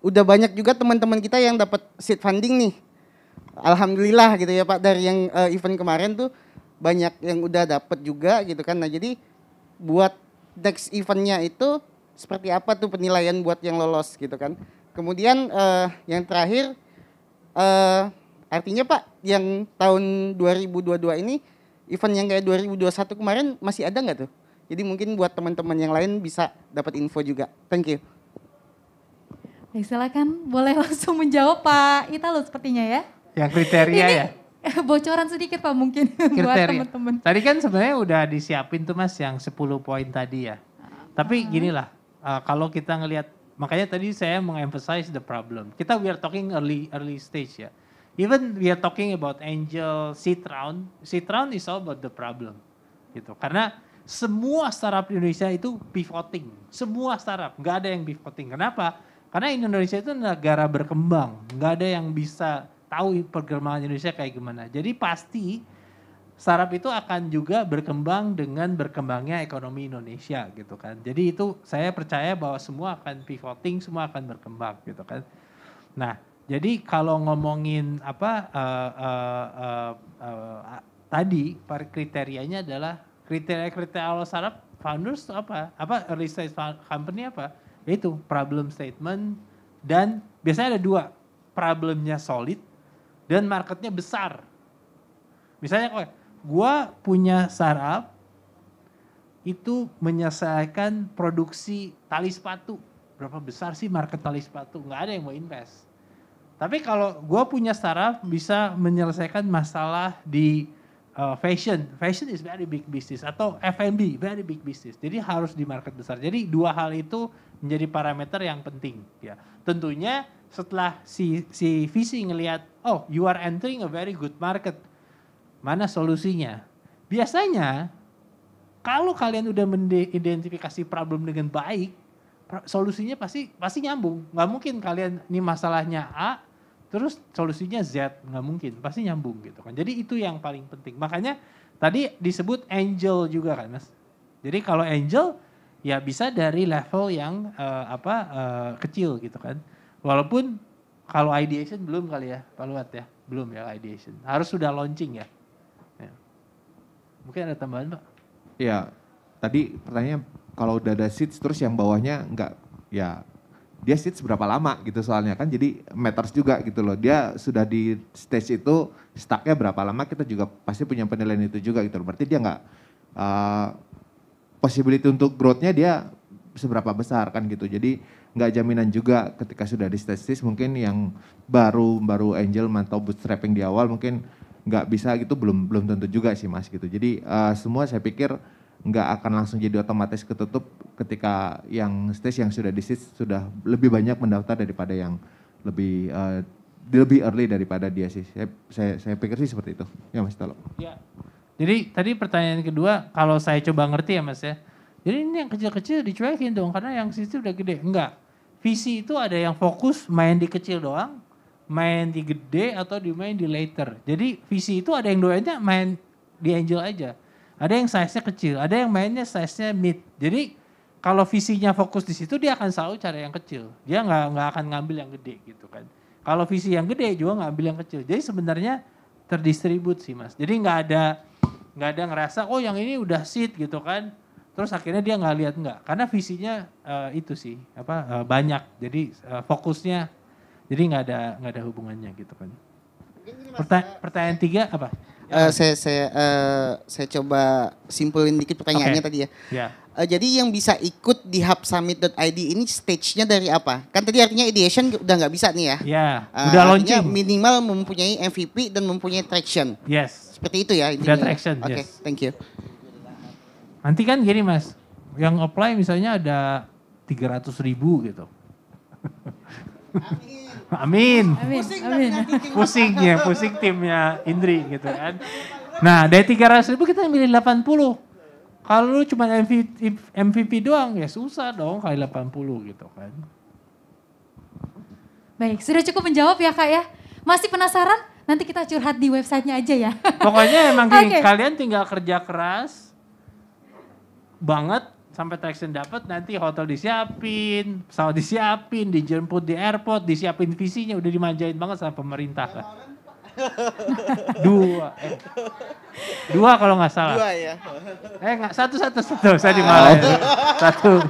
udah banyak juga teman-teman kita yang dapat seed funding nih alhamdulillah gitu ya Pak dari yang uh, event kemarin tuh banyak yang udah dapat juga gitu kan nah jadi buat next eventnya itu seperti apa tuh penilaian buat yang lolos gitu kan. Kemudian uh, yang terakhir uh, artinya Pak yang tahun 2022 ini event yang kayak 2021 kemarin masih ada nggak tuh? Jadi mungkin buat teman-teman yang lain bisa dapat info juga. Thank you. Baik, silakan boleh langsung menjawab Pak Italo sepertinya ya. Yang kriteria ini, ya. Bocoran sedikit Pak mungkin kriteria. buat teman-teman. Tadi kan sebenarnya udah disiapin tuh Mas yang 10 poin tadi ya. Tapi ah. gini lah, uh, kalau kita ngelihat makanya tadi saya mengemphasize the problem. Kita we are talking early early stage ya. Even we are talking about angel seed round, seed round is all about the problem. Gitu. Karena semua startup di Indonesia itu pivoting. Semua startup, nggak ada yang pivoting. Kenapa? Karena Indonesia itu negara berkembang, nggak ada yang bisa tahu perkembangan Indonesia kayak gimana. Jadi pasti startup itu akan juga berkembang dengan berkembangnya ekonomi Indonesia gitu kan. Jadi itu saya percaya bahwa semua akan pivoting, semua akan berkembang gitu kan. Nah, jadi kalau ngomongin apa uh, uh, uh, uh, uh tadi kriterianya adalah kriteria-kriteria awal startup founders itu apa? Apa early stage company apa? Itu problem statement dan biasanya ada dua, problemnya solid dan marketnya besar. Misalnya gue punya startup itu menyelesaikan produksi tali sepatu. Berapa besar sih market tali sepatu? Gak ada yang mau invest. Tapi kalau gue punya startup bisa menyelesaikan masalah di uh, fashion. Fashion is very big business. Atau F&B, very big business. Jadi harus di market besar. Jadi dua hal itu menjadi parameter yang penting. ya Tentunya setelah si, si visi ngelihat, oh you are entering a very good market Mana solusinya? Biasanya kalau kalian udah mengidentifikasi problem dengan baik, solusinya pasti pasti nyambung. Gak mungkin kalian ini masalahnya A, terus solusinya Z, Gak mungkin. Pasti nyambung gitu kan. Jadi itu yang paling penting. Makanya tadi disebut angel juga kan mas. Jadi kalau angel ya bisa dari level yang uh, apa uh, kecil gitu kan. Walaupun kalau ideation belum kali ya, Pak Luat ya, belum ya ideation. Harus sudah launching ya. Mungkin ada tambahan Pak? Ya, tadi pertanyaan kalau udah ada seats terus yang bawahnya enggak ya dia seats berapa lama gitu soalnya kan jadi meters juga gitu loh dia sudah di stage itu stucknya berapa lama kita juga pasti punya penilaian itu juga gitu loh. berarti dia nggak uh, possibility untuk growth-nya dia seberapa besar kan gitu jadi nggak jaminan juga ketika sudah di stage mungkin yang baru baru angel atau bootstrapping di awal mungkin nggak bisa gitu belum belum tentu juga sih mas gitu. Jadi uh, semua saya pikir nggak akan langsung jadi otomatis ketutup ketika yang stage yang sudah di sudah lebih banyak mendaftar daripada yang lebih uh, lebih early daripada dia sih. Saya, saya, saya pikir sih seperti itu. Ya Mas Talo. Ya. Jadi tadi pertanyaan kedua kalau saya coba ngerti ya Mas ya. Jadi ini yang kecil-kecil dicuekin dong karena yang sisi udah gede. Enggak. Visi itu ada yang fokus main di kecil doang, main di gede atau di main di later. Jadi visi itu ada yang doanya main di angel aja. Ada yang size-nya kecil, ada yang mainnya size-nya mid. Jadi kalau visinya fokus di situ dia akan selalu cari yang kecil. Dia nggak nggak akan ngambil yang gede gitu kan. Kalau visi yang gede juga nggak ambil yang kecil. Jadi sebenarnya terdistribut sih mas. Jadi nggak ada nggak ada ngerasa oh yang ini udah sit gitu kan. Terus akhirnya dia nggak lihat nggak karena visinya uh, itu sih apa uh, banyak. Jadi uh, fokusnya jadi nggak ada nggak ada hubungannya gitu kan. Pertanya eh, pertanyaan tiga apa? Uh, saya saya uh, saya coba simpulin dikit pertanyaannya okay. tadi ya. Yeah. Ya. Uh, jadi yang bisa ikut di hubsummit.id ini stage-nya dari apa? Kan tadi artinya ideation udah nggak bisa nih ya. Ya. Uh, udah launching. Minimal mempunyai MVP dan mempunyai traction. Yes. Seperti itu ya. ini ya? traction. Oke, okay, yes. thank you. Nanti kan gini mas, yang apply misalnya ada tiga ratus ribu gitu. Amin. Amin. Pusing, ya, Pusingnya, pusing timnya Indri gitu kan. Nah dari 300 ribu kita milih 80. Kalau lu cuma MVP, MVP doang ya susah dong kali 80 gitu kan. Baik, sudah cukup menjawab ya kak ya. Masih penasaran? Nanti kita curhat di websitenya aja ya. Pokoknya emang gini, okay. kalian tinggal kerja keras banget sampai traction dapat nanti hotel disiapin, pesawat disiapin, dijemput di airport, disiapin visinya udah dimanjain banget sama pemerintah kan. dua, eh. dua kalau nggak salah. Dua ya. Eh nggak satu satu satu saya di mana? Ya? satu.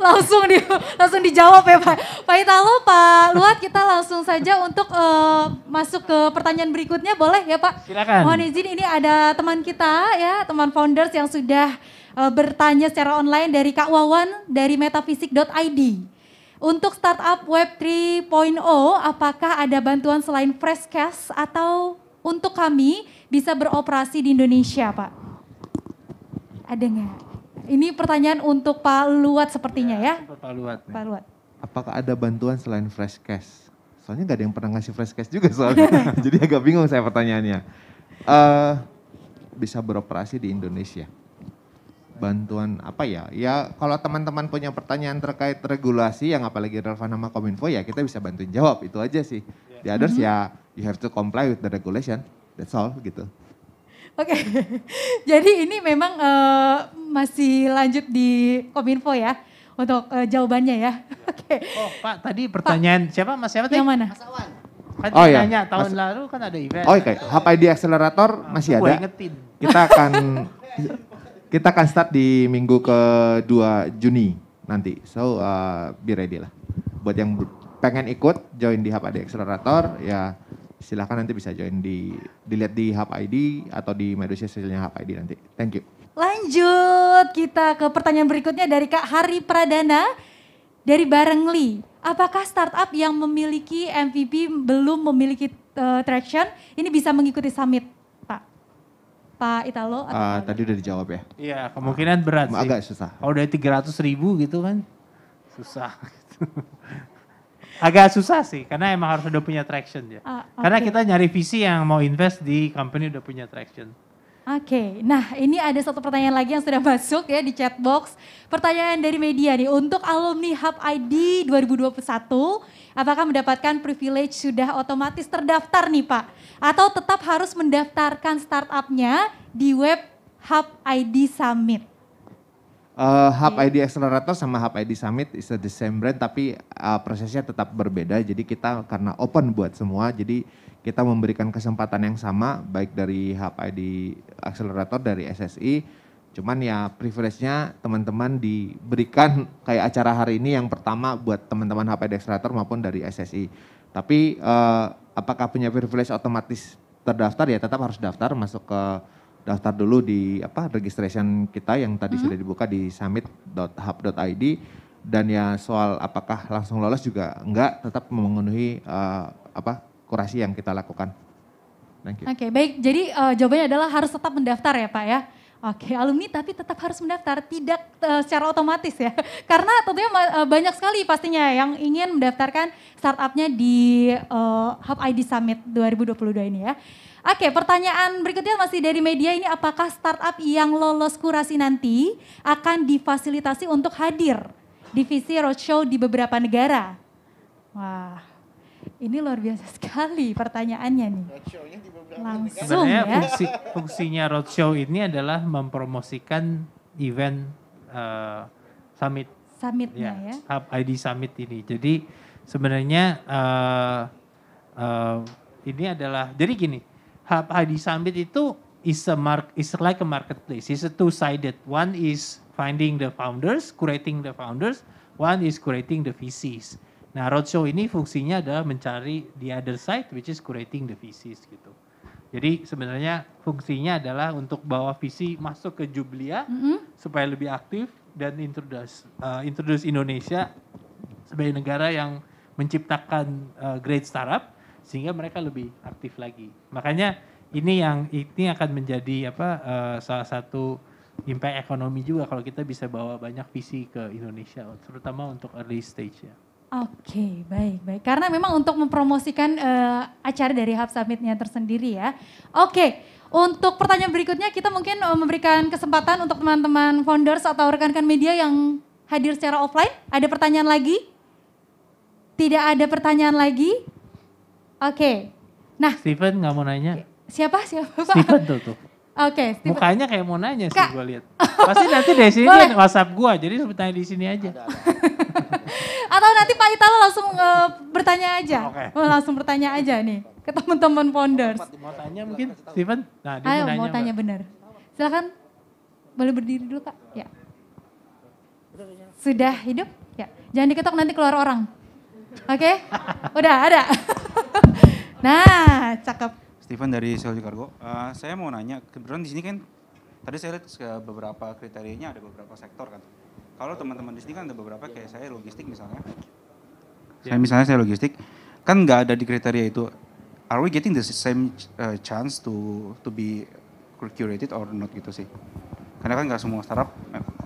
langsung di langsung dijawab ya Pak. Pak Italo, Pak Luat kita langsung saja untuk uh, masuk ke pertanyaan berikutnya boleh ya Pak? Silakan. Mohon izin ini ada teman kita ya teman founders yang sudah uh, bertanya secara online dari Kak Wawan dari metafisik.id. Untuk startup web 3.0, apakah ada bantuan selain fresh cash atau untuk kami bisa beroperasi di Indonesia, Pak? Ada nggak? Ini pertanyaan untuk Pak Luat sepertinya ya. ya. Pak Luat. Ya. Pak Luat. Apakah ada bantuan selain fresh cash? Soalnya nggak ada yang pernah ngasih fresh cash juga soalnya. Jadi agak bingung saya pertanyaannya. Uh, bisa beroperasi di Indonesia bantuan apa ya? Ya kalau teman-teman punya pertanyaan terkait regulasi yang apalagi relevan sama Kominfo ya kita bisa bantuin jawab itu aja sih. Yeah. The others mm -hmm. ya you have to comply with the regulation. That's all gitu. Oke, okay. jadi ini memang uh, masih lanjut di Kominfo ya untuk uh, jawabannya ya. ya. Oke. Okay. Oh Pak, tadi pertanyaan Pak, siapa Mas siapa tadi? Yang mana? Mas Awan. Kan oh iya. Nanya, tahun Mas, lalu kan ada event. Oh oke, okay. Iya. HPID Accelerator masih ada. Kita akan Kita akan start di minggu ke kedua Juni nanti. So uh, be ready lah. Buat yang pengen ikut join di Hub ID Accelerator ya silahkan nanti bisa join di dilihat di Hub ID atau di media sosialnya Hub ID nanti. Thank you. Lanjut kita ke pertanyaan berikutnya dari Kak Hari Pradana dari Barengli. Apakah startup yang memiliki MVP belum memiliki uh, traction ini bisa mengikuti summit? Pak Italo? Atau uh, tadi udah dijawab ya. Iya, kemungkinan uh, berat ah, sih. Agak susah. Kalau dari 300 ribu gitu kan, susah. Gitu. agak susah sih, karena emang harus udah punya traction ya. Uh, ah, okay. Karena kita nyari visi yang mau invest di company udah punya traction. Oke, okay. nah ini ada satu pertanyaan lagi yang sudah masuk ya di chat box. Pertanyaan dari media nih, untuk alumni Hub ID 2021, apakah mendapatkan privilege sudah otomatis terdaftar nih Pak? atau tetap harus mendaftarkan startupnya di web Hub ID Summit? Uh, Hub ID iya. Accelerator sama Hub ID Summit is the same brand tapi uh, prosesnya tetap berbeda. Jadi kita karena open buat semua, jadi kita memberikan kesempatan yang sama baik dari Hub ID Accelerator dari SSI. Cuman ya privilege-nya teman-teman diberikan kayak acara hari ini yang pertama buat teman-teman Hub ID Accelerator maupun dari SSI. Tapi uh, apakah punya privilege otomatis terdaftar ya tetap harus daftar masuk ke daftar dulu di apa registration kita yang tadi hmm. sudah dibuka di summit.hub.id dan ya soal apakah langsung lolos juga enggak tetap memenuhi uh, apa kurasi yang kita lakukan. Oke, okay, baik. Jadi uh, jawabannya adalah harus tetap mendaftar ya, Pak ya. Oke, alumni tapi tetap harus mendaftar, tidak uh, secara otomatis ya. Karena tentunya uh, banyak sekali pastinya ya yang ingin mendaftarkan startupnya di uh, Hub ID Summit 2022 ini ya. Oke, pertanyaan berikutnya masih dari media ini apakah startup yang lolos kurasi nanti akan difasilitasi untuk hadir di visi roadshow di beberapa negara? Wah, ini luar biasa sekali pertanyaannya nih langsung Sebenarnya ya. fungsi, fungsinya roadshow ini adalah mempromosikan event uh, summit. Summitnya ya. ya. ID Summit ini. Jadi sebenarnya uh, uh, ini adalah, jadi gini, Hub ID Summit itu is a mark is like a marketplace. It's a two-sided. One is finding the founders, curating the founders. One is curating the VCs. Nah, roadshow ini fungsinya adalah mencari the other side, which is curating the VCs gitu. Jadi sebenarnya fungsinya adalah untuk bawa visi masuk ke Jublia mm -hmm. supaya lebih aktif dan introduce uh, introduce Indonesia sebagai negara yang menciptakan uh, great startup sehingga mereka lebih aktif lagi. Makanya ini yang ini akan menjadi apa uh, salah satu impact ekonomi juga kalau kita bisa bawa banyak visi ke Indonesia terutama untuk early stage ya. Oke, okay, baik, baik. Karena memang untuk mempromosikan uh, acara dari Hub Summit-nya tersendiri ya. Oke, okay, untuk pertanyaan berikutnya kita mungkin uh, memberikan kesempatan untuk teman-teman founders atau rekan-rekan media yang hadir secara offline. Ada pertanyaan lagi? Tidak ada pertanyaan lagi? Oke. Okay. Nah, Steven nggak mau nanya. Siapa? Siapa? Steven tuh tuh. Oke. Okay, Mukanya kayak mau nanya sih gue lihat. Pasti nanti dari sini dia WhatsApp gue, jadi bertanya di sini aja. Ada, ada. Atau nanti Pak Italo langsung uh, bertanya aja. Oke. Okay. Oh, langsung bertanya aja nih ke teman-teman Founders. Mau tanya mungkin, Steven? Nah, Ayo, mau nanya. mau tanya benar. Silakan. Boleh berdiri dulu, Kak? Ya. Sudah hidup? Ya. Jangan diketok nanti keluar orang. Oke? Okay? Udah, ada. nah, cakep. Steven dari Selju Cargo. Uh, eh, saya mau nanya, kebetulan di sini kan tadi saya lihat beberapa kriterianya ada beberapa sektor kan. Kalau teman-teman di sini kan ada beberapa kayak saya logistik misalnya. Yeah. Saya ya. misalnya saya logistik kan nggak ada di kriteria itu. Are we getting the same uh, chance to to be curated or not gitu sih? Karena kan nggak semua startup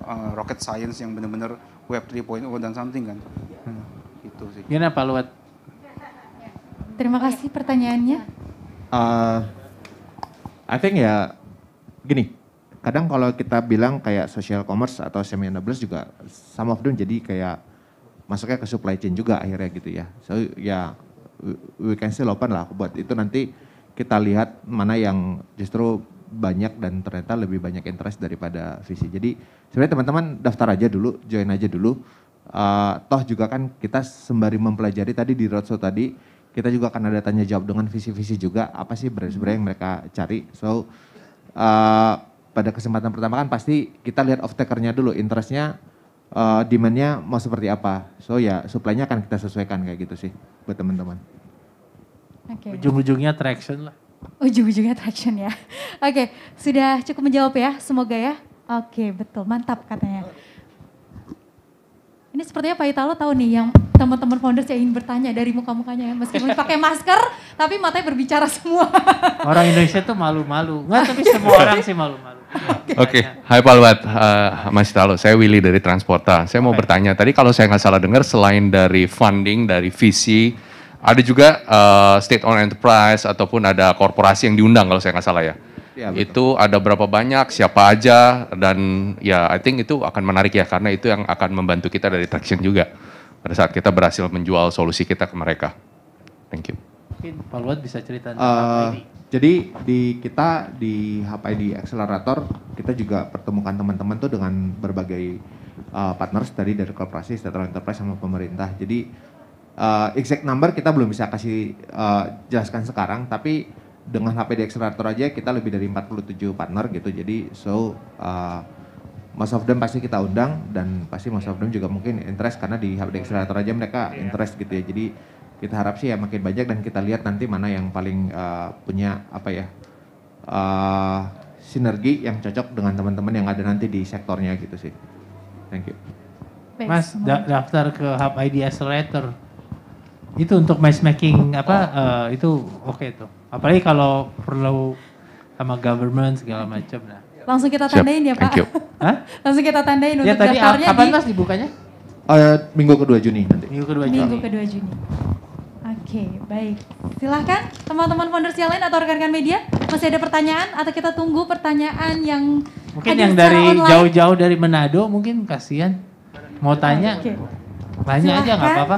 uh, rocket science yang benar-benar web 3.0 dan something kan. Hmm, gitu sih. Gimana Pak Luat? Terima kasih pertanyaannya uh, I think ya gini, kadang kalau kita bilang kayak social commerce atau semi enablers juga some of them jadi kayak masuknya ke supply chain juga akhirnya gitu ya. So ya we can still open lah buat itu nanti kita lihat mana yang justru banyak dan ternyata lebih banyak interest daripada visi. Jadi sebenarnya teman-teman daftar aja dulu, join aja dulu. Uh, toh juga kan kita sembari mempelajari tadi di roadshow tadi kita juga akan ada tanya jawab dengan visi-visi juga apa sih sebenarnya yang mereka cari. So uh, pada kesempatan pertama kan pasti kita lihat off takernya dulu, interestnya, uh, demandnya mau seperti apa. So ya supply-nya akan kita sesuaikan kayak gitu sih buat teman-teman. Okay. Ujung-ujungnya traction lah. Ujung-ujungnya traction ya. Oke, okay, sudah cukup menjawab ya, semoga ya. Oke, okay, betul, mantap katanya. Ini sepertinya Pak Italo tahu nih yang teman-teman founders yang ingin bertanya dari muka-mukanya ya. Meskipun pakai masker, tapi matanya berbicara semua. Orang Indonesia tuh malu-malu. Enggak, tapi iya. semua orang sih malu-malu. Oke, okay. Iya. hai Pak uh, eh, Mas Italo. Saya Willy dari Transporta. Saya mau okay. bertanya, tadi kalau saya nggak salah dengar, selain dari funding, dari visi, ada juga uh, state-owned enterprise ataupun ada korporasi yang diundang kalau saya nggak salah ya ya, itu ada berapa banyak, siapa aja, dan ya I think itu akan menarik ya karena itu yang akan membantu kita dari traction juga pada saat kita berhasil menjual solusi kita ke mereka. Thank you. Mungkin Pak Luat bisa cerita uh, eh, ini. Jadi di kita di HPID Accelerator kita juga pertemukan teman-teman tuh dengan berbagai uh, partners tadi dari korporasi, startup enterprise sama pemerintah. Jadi uh, exact number kita belum bisa kasih uh, jelaskan sekarang, tapi dengan HP di Accelerator aja kita lebih dari 47 partner gitu. Jadi so uh, most of them pasti kita undang dan pasti most of them juga mungkin interest karena di di Accelerator aja mereka iya. interest gitu ya. Jadi kita harap sih ya makin banyak dan kita lihat nanti mana yang paling uh, punya apa ya uh, sinergi yang cocok dengan teman-teman yang ada nanti di sektornya gitu sih. Thank you. Mas da daftar ke Hub ID Accelerator itu untuk matchmaking apa oh. uh, itu oke okay tuh. Apalagi kalau perlu sama government segala macam. lah Langsung kita tandain Siap. ya Pak. Hah? Langsung kita tandain ya, untuk ya, tadi daftarnya. Kapan di... mas dibukanya? Uh, minggu kedua Juni nanti. Minggu kedua Juni. Minggu kedua Juni. Oke, okay, baik. Silahkan teman-teman founders yang lain atau rekan-rekan media masih ada pertanyaan atau kita tunggu pertanyaan yang mungkin yang dari jauh-jauh dari Manado mungkin kasihan mau tanya, okay. tanya aja nggak apa-apa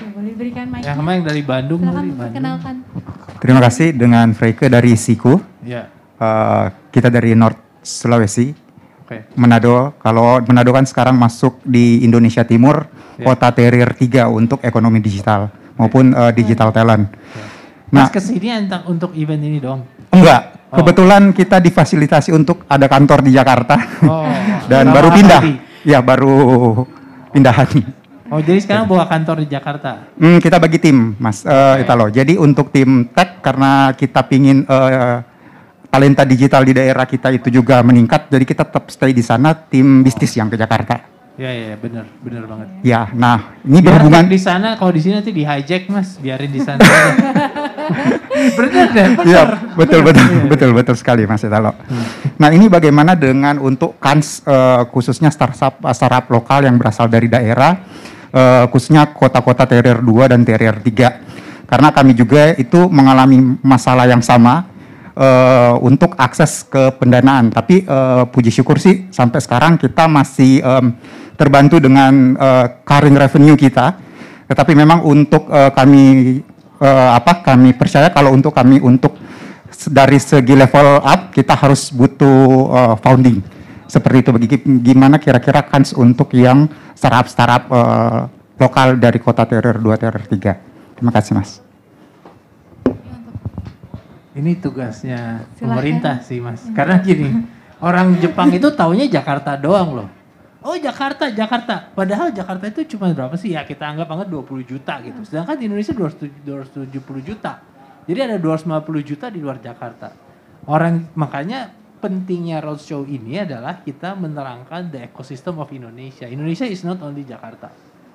boleh berikan mic. Yang kemarin dari Bandung. Silahkan dari perkenalkan. Terima kasih dengan Freke dari Siku. Ya. Uh, kita dari North Sulawesi. Okay. Manado, kalau Manado kan sekarang masuk di Indonesia Timur ya. kota Terrier 3 untuk ekonomi digital maupun uh, digital talent. Ya. Nah, Mas kesini tentang untuk event ini dong? Enggak, Oh. Kebetulan kita difasilitasi untuk ada kantor di Jakarta. Oh. Dan Selama baru pindah. Hari. Ya, baru pindahan. Oh jadi sekarang bawa kantor di Jakarta? Hmm, kita bagi tim, Mas uh, eh, okay. Italo. Jadi untuk tim tech karena kita pingin uh, talenta digital di daerah kita itu juga meningkat, jadi kita tetap stay di sana. Tim bisnis yang ke Jakarta. Ya ya benar benar banget. Ya, nah ini Biar berhubungan di sana kalau di sini nanti di hijack mas, biarin di sana. benar Ya, betul betul bener. Iya, iya. betul betul sekali mas Italo. Hmm. Nah ini bagaimana dengan untuk kans uh, khususnya startup startup lokal yang berasal dari daerah uh, khususnya kota-kota terier 2 dan terier 3. Karena kami juga itu mengalami masalah yang sama uh, untuk akses ke pendanaan. Tapi uh, puji syukur sih sampai sekarang kita masih um, terbantu dengan uh, current revenue kita. Tetapi memang untuk uh, kami uh, apa kami percaya kalau untuk kami untuk dari segi level up kita harus butuh uh, founding seperti itu. Gimana kira-kira kans untuk yang startup-startup uh, lokal dari kota teror 2, teror 3? Terima kasih Mas. Ini tugasnya Silahkan. pemerintah sih Mas. Iya. Karena gini, orang Jepang itu taunya Jakarta doang loh. Oh Jakarta, Jakarta. Padahal Jakarta itu cuma berapa sih? Ya kita anggap anggap 20 juta gitu. Iya. Sedangkan di Indonesia 270 juta. Jadi ada 250 juta di luar Jakarta. Orang makanya pentingnya roadshow ini adalah kita menerangkan the ecosystem of Indonesia. Indonesia is not only Jakarta.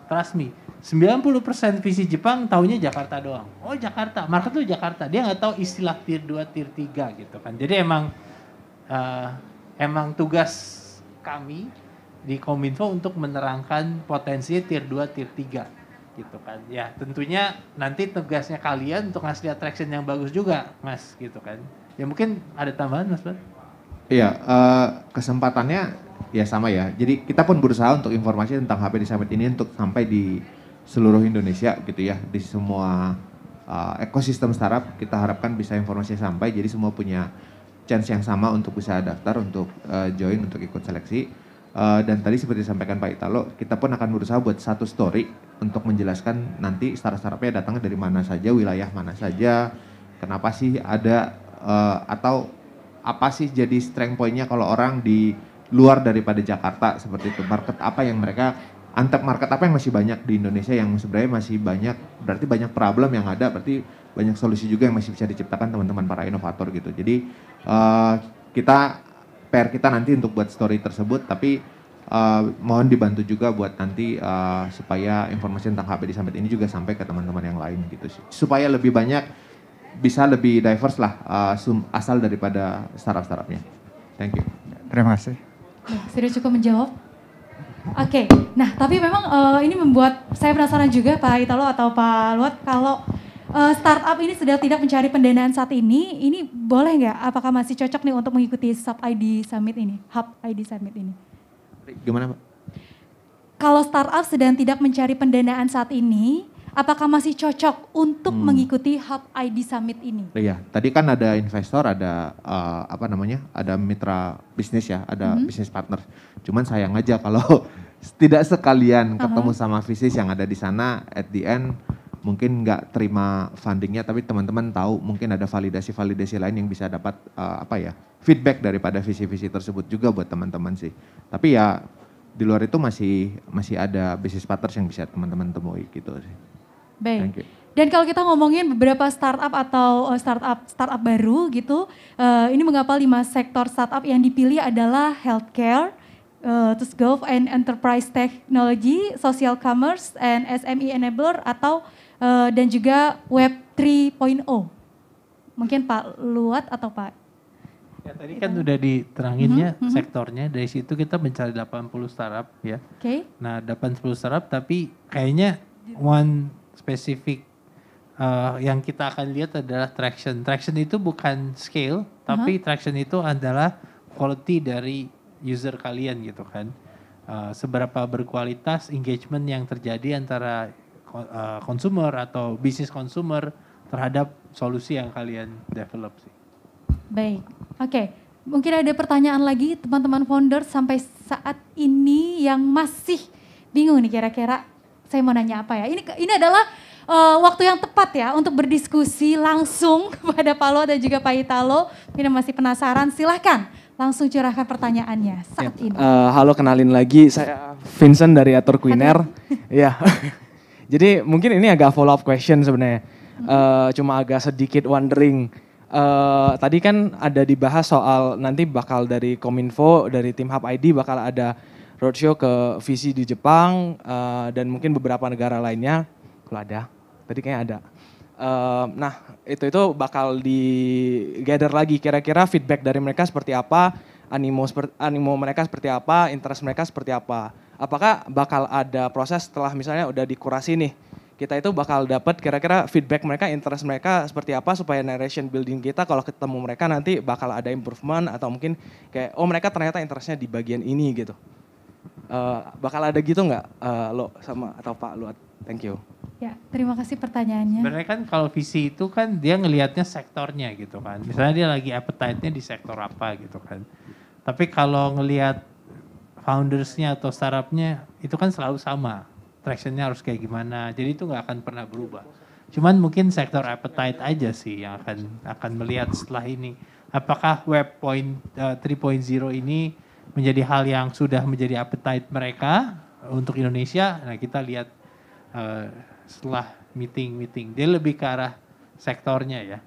Trust me, 90% visi Jepang taunya Jakarta doang. Oh Jakarta, market tuh Jakarta. Dia nggak tahu istilah tier 2, tier 3 gitu kan. Jadi emang uh, emang tugas kami di Kominfo untuk menerangkan potensi tier 2, tier 3 gitu kan. Ya tentunya nanti tugasnya kalian untuk ngasih attraction yang bagus juga mas gitu kan. Ya mungkin ada tambahan mas Iya, uh, kesempatannya ya sama ya. Jadi kita pun berusaha untuk informasi tentang HP di Summit ini untuk sampai di seluruh Indonesia gitu ya, di semua uh, ekosistem startup kita harapkan bisa informasi sampai. Jadi semua punya chance yang sama untuk bisa daftar, untuk uh, join, untuk ikut seleksi. Uh, dan tadi seperti disampaikan Pak Italo, kita pun akan berusaha buat satu story untuk menjelaskan nanti startup-startupnya datang dari mana saja, wilayah mana saja, kenapa sih ada uh, atau apa sih jadi strength pointnya kalau orang di luar daripada Jakarta seperti itu market apa yang mereka antek market apa yang masih banyak di Indonesia yang sebenarnya masih banyak berarti banyak problem yang ada berarti banyak solusi juga yang masih bisa diciptakan teman-teman para inovator gitu jadi uh, kita PR kita nanti untuk buat story tersebut tapi uh, mohon dibantu juga buat nanti uh, supaya informasi tentang HP di Summit ini juga sampai ke teman-teman yang lain gitu sih supaya lebih banyak bisa lebih diverse lah uh, asal daripada startup-startupnya. Thank you. Terima kasih. Ya, sudah cukup menjawab. Oke, okay. nah tapi memang uh, ini membuat saya penasaran juga Pak Italo atau Pak Luat kalau uh, startup ini sedang tidak mencari pendanaan saat ini, ini boleh nggak? Apakah masih cocok nih untuk mengikuti Sub ID Summit ini, Hub ID Summit ini? Gimana Pak? Kalau startup sedang tidak mencari pendanaan saat ini, apakah masih cocok untuk hmm. mengikuti Hub ID Summit ini? Iya, tadi kan ada investor, ada uh, apa namanya, ada mitra bisnis ya, ada hmm. bisnis partner. Cuman sayang aja kalau tidak sekalian ketemu uh -huh. sama bisnis yang ada di sana, at the end mungkin nggak terima fundingnya, tapi teman-teman tahu mungkin ada validasi-validasi lain yang bisa dapat uh, apa ya feedback daripada visi-visi tersebut juga buat teman-teman sih. Tapi ya di luar itu masih masih ada bisnis partners yang bisa teman-teman temui gitu sih. Baik. Dan kalau kita ngomongin beberapa startup atau eh, startup startup baru gitu, uh, ini mengapa lima sektor startup yang dipilih adalah healthcare, uh, terus golf and enterprise technology, social commerce and SME enabler atau uh, dan juga web 3.0. Mungkin Pak Luat atau Pak Ya, tadi kan sudah iya. diteranginnya mm -hmm. sektornya dari situ kita mencari 80 startup ya. Oke. Okay. Nah, 80 startup tapi kayaknya one spesifik uh, yang kita akan lihat adalah traction. Traction itu bukan scale, tapi uh -huh. traction itu adalah quality dari user kalian gitu kan. Uh, seberapa berkualitas engagement yang terjadi antara uh, consumer atau bisnis consumer terhadap solusi yang kalian develop sih. Baik, oke. Okay. Mungkin ada pertanyaan lagi teman-teman founder sampai saat ini yang masih bingung nih kira-kira saya mau nanya apa ya? Ini ini adalah uh, waktu yang tepat ya untuk berdiskusi langsung kepada Palo dan juga Pak Italo. Ini masih penasaran, silahkan langsung curahkan pertanyaannya saat ya. ini. Uh, halo, kenalin lagi saya Vincent dari Atur Kuliner. ya. Jadi mungkin ini agak follow up question sebenarnya. Uh, cuma agak sedikit wondering. Uh, tadi kan ada dibahas soal nanti bakal dari Kominfo, dari tim Hub ID bakal ada roadshow ke visi di Jepang uh, dan mungkin beberapa negara lainnya kalau ada tadi kayaknya ada uh, nah itu itu bakal di gather lagi kira-kira feedback dari mereka seperti apa animo animo mereka seperti apa interest mereka seperti apa apakah bakal ada proses setelah misalnya udah dikurasi nih kita itu bakal dapat kira-kira feedback mereka, interest mereka seperti apa supaya narration building kita kalau ketemu mereka nanti bakal ada improvement atau mungkin kayak oh mereka ternyata interestnya di bagian ini gitu. Eh, bakal ada gitu nggak uh, lo sama atau Pak lo? Thank you. Ya, terima kasih pertanyaannya. Sebenarnya kan kalau visi itu kan dia ngelihatnya sektornya gitu kan. Misalnya dia lagi appetite-nya di sektor apa gitu kan. Tapi kalau ngelihat foundersnya atau startupnya itu kan selalu sama. Traction-nya harus kayak gimana. Jadi itu nggak akan pernah berubah. Cuman mungkin sektor appetite aja sih yang akan akan melihat setelah ini. Apakah web point uh, eh, 3.0 ini menjadi hal yang sudah menjadi appetite mereka untuk Indonesia. Nah kita lihat uh, setelah meeting-meeting dia lebih ke arah sektornya ya.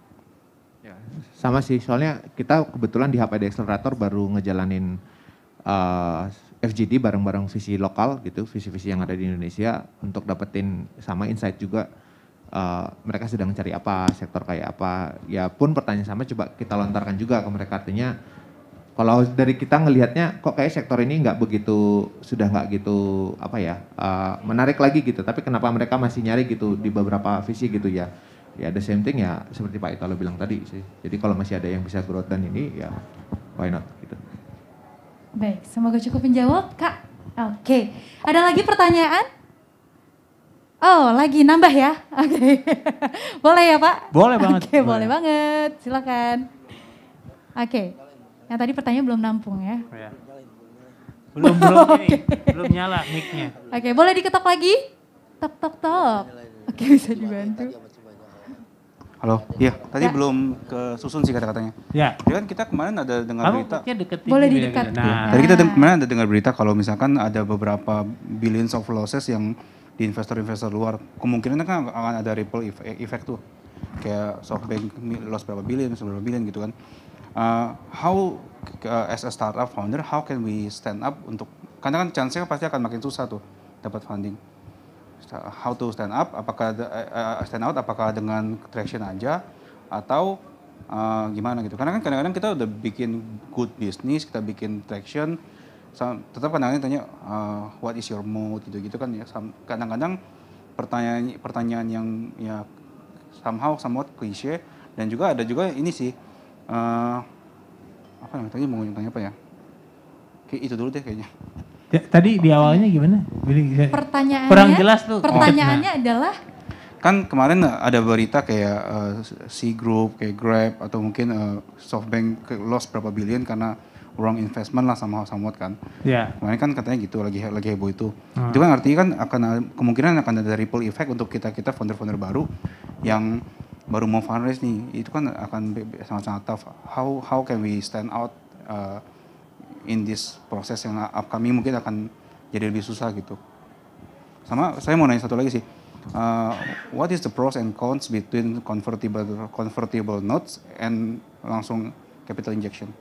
Ya, sama sih. Soalnya kita kebetulan di HPD Accelerator baru ngejalanin uh, eh, FGD bareng-bareng visi lokal gitu, visi-visi yang ada di Indonesia untuk dapetin sama insight juga uh, mereka sedang cari apa, sektor kayak apa. Ya pun pertanyaan sama coba kita lontarkan juga ke mereka artinya kalau dari kita ngelihatnya kok kayak sektor ini nggak begitu sudah nggak gitu apa ya uh, menarik lagi gitu. Tapi kenapa mereka masih nyari gitu di beberapa visi gitu ya? Ya the same thing ya seperti Pak Italo bilang tadi sih. Jadi kalau masih ada yang bisa growth dan ini ya why not gitu. Baik, semoga cukup menjawab Kak. Oke, okay. ada lagi pertanyaan? Oh, lagi nambah ya? Oke. Okay. boleh ya, Pak? Boleh banget. Oke, okay, boleh. boleh banget. Silakan. Oke. Okay. Yang tadi pertanyaan belum nampung ya. ya. Belum belum ini, belum nyala mic-nya. Oke, okay, boleh diketok lagi? Tok tok tok. Oke, okay, bisa dibantu. Halo, iya ya. tadi ya. belum ke susun sih kata-katanya. Iya. Jadi kan kita kemarin ada dengar Lalu, berita. Boleh dekat. Gitu. Nah. Tadi kita kemarin ada dengar berita kalau misalkan ada beberapa billions of losses yang di investor-investor luar kemungkinan kan akan ada ripple effect tuh kayak softbank loss berapa billion, berapa billion gitu kan uh, how uh, as a startup founder how can we stand up untuk karena kan chance-nya pasti akan makin susah tuh dapat funding. How to stand up? Apakah uh, stand out? Apakah dengan traction aja atau uh, gimana gitu? Karena kan kadang-kadang kita udah bikin good business, kita bikin traction, tetap kadang-kadang tanya uh, what is your mood gitu-gitu kan ya. Kadang-kadang pertanyaan pertanyaan yang ya somehow somewhat cliche dan juga ada juga ini sih uh, apa namanya tadi mau nanya apa ya? Kayak itu dulu deh kayaknya. Ya, tadi di awalnya gimana? Ya, pertanyaannya kurang jelas tuh. Pertanyaannya oh. adalah kan kemarin ada berita kayak uh, eh, C Group, kayak Grab atau mungkin uh, SoftBank loss berapa billion karena wrong investment lah sama somewhat kan. Iya. Yeah. Kemarin kan katanya gitu lagi lagi heboh itu. Hmm. Itu kan artinya kan akan kemungkinan akan ada ripple effect untuk kita kita founder-founder baru yang baru mau fundraise nih itu kan akan sangat-sangat tough how how can we stand out uh, in this proses yang kami mungkin akan jadi lebih susah gitu sama saya mau nanya satu lagi sih uh, what is the pros and cons between convertible convertible notes and langsung capital injection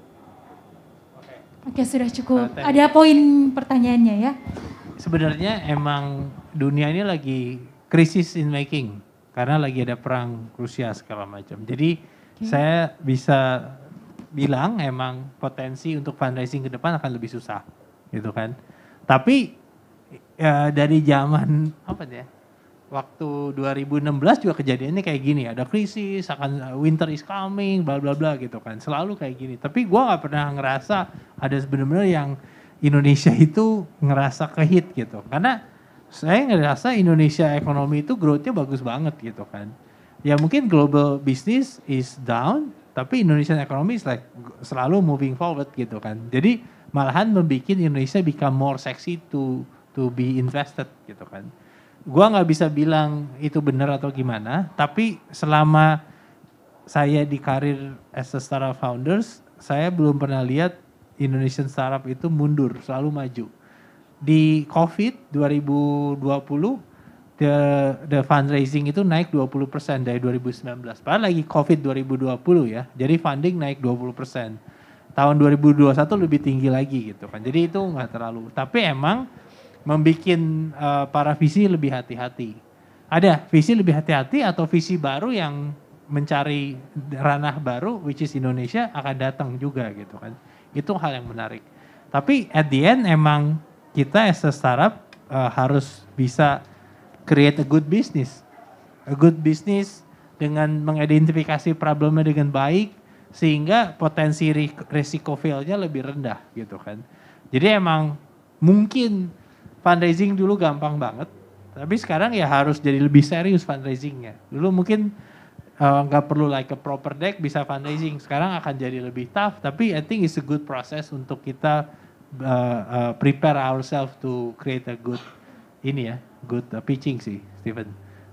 oke okay. sudah cukup nah, ada poin pertanyaannya ya sebenarnya emang dunia ini lagi krisis in making karena lagi ada perang Rusia segala macam. Jadi okay. saya bisa bilang emang potensi untuk fundraising ke depan akan lebih susah, gitu kan. Tapi ya, dari zaman apa ya? Waktu 2016 juga kejadiannya kayak gini, ada krisis, akan uh, winter is coming, bla bla bla gitu kan. Selalu kayak gini. Tapi gua nggak pernah ngerasa ada sebenarnya yang Indonesia itu ngerasa kehit gitu. Karena saya ngerasa Indonesia ekonomi itu growth-nya bagus banget gitu kan. Ya mungkin global business is down, tapi Indonesia ekonomi is like selalu moving forward gitu kan. Jadi malahan membuat Indonesia become more sexy to to be invested gitu kan. Gua nggak bisa bilang itu benar atau gimana, tapi selama saya di karir as a startup founders, saya belum pernah lihat Indonesian startup itu mundur, selalu maju di COVID 2020 the the fundraising itu naik 20% dari 2019. Padahal lagi COVID 2020 ya. Jadi funding naik 20%. Tahun 2021 lebih tinggi lagi gitu kan. Jadi itu nggak terlalu. Tapi emang membuat uh, eh, para visi lebih hati-hati. Ada visi lebih hati-hati atau visi baru yang mencari ranah baru which is Indonesia akan datang juga gitu kan. Itu hal yang menarik. Tapi at the end emang kita as a startup uh, harus bisa create a good business. A good business dengan mengidentifikasi problemnya dengan baik sehingga potensi risiko failnya lebih rendah gitu kan. Jadi emang mungkin fundraising dulu gampang banget, tapi sekarang ya harus jadi lebih serius fundraisingnya. Dulu mungkin uh, nggak uh, perlu like a proper deck bisa fundraising, sekarang akan jadi lebih tough. Tapi I think it's a good process untuk kita uh, uh, prepare ourselves to create a good ini ya, good uh, pitching sih, Steven.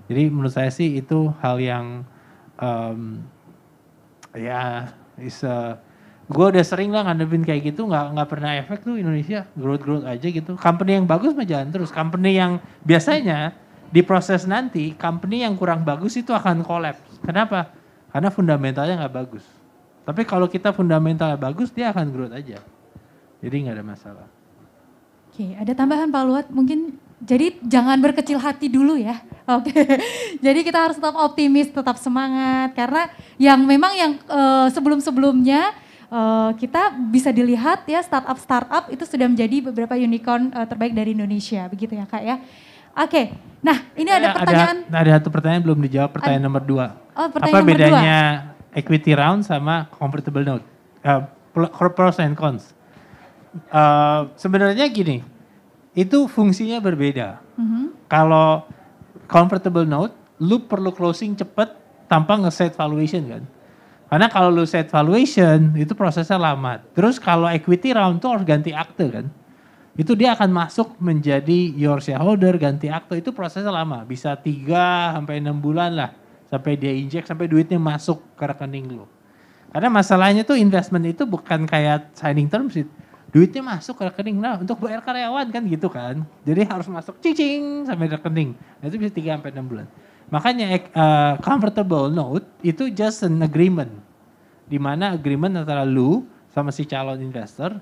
Jadi menurut saya sih itu hal yang um, ya yeah, is a uh, gue udah sering lah ngadepin kayak gitu nggak nggak pernah efek tuh Indonesia growth growth aja gitu company yang bagus mah jalan terus company yang biasanya di proses nanti company yang kurang bagus itu akan collapse kenapa karena fundamentalnya nggak bagus tapi kalau kita fundamentalnya bagus dia akan growth aja jadi nggak ada masalah. Oke, ada tambahan Pak Luat mungkin jadi jangan berkecil hati dulu ya. Oke. Okay. Jadi kita harus tetap optimis, tetap semangat karena yang memang yang uh, sebelum-sebelumnya uh, kita bisa dilihat ya startup-startup itu sudah menjadi beberapa unicorn uh, terbaik dari Indonesia, begitu ya Kak ya. Oke. Okay. Nah, ini ada, pertanyaan. Ada, ada satu pertanyaan belum dijawab, pertanyaan nomor dua. Oh, pertanyaan Apa nomor bedanya dua? equity round sama convertible note? Uh, pros and cons. Uh, sebenarnya gini, itu fungsinya berbeda. Mm-hmm. Kalau convertible note, lu perlu closing cepat tanpa ngeset valuation kan. Karena kalau lu set valuation, itu prosesnya lama. Terus kalau equity round tuh harus ganti akte kan. Itu dia akan masuk menjadi your shareholder, ganti akte. Itu prosesnya lama. Bisa 3 sampai 6 bulan lah. Sampai dia inject sampai duitnya masuk ke rekening lu. Karena masalahnya tuh investment itu bukan kayak signing term sheet duitnya masuk ke rekening nah untuk bayar karyawan kan gitu kan jadi harus masuk cicing sampai rekening nah, itu bisa tiga sampai enam bulan makanya uh, eh, comfortable note itu just an agreement di mana agreement antara lu sama si calon investor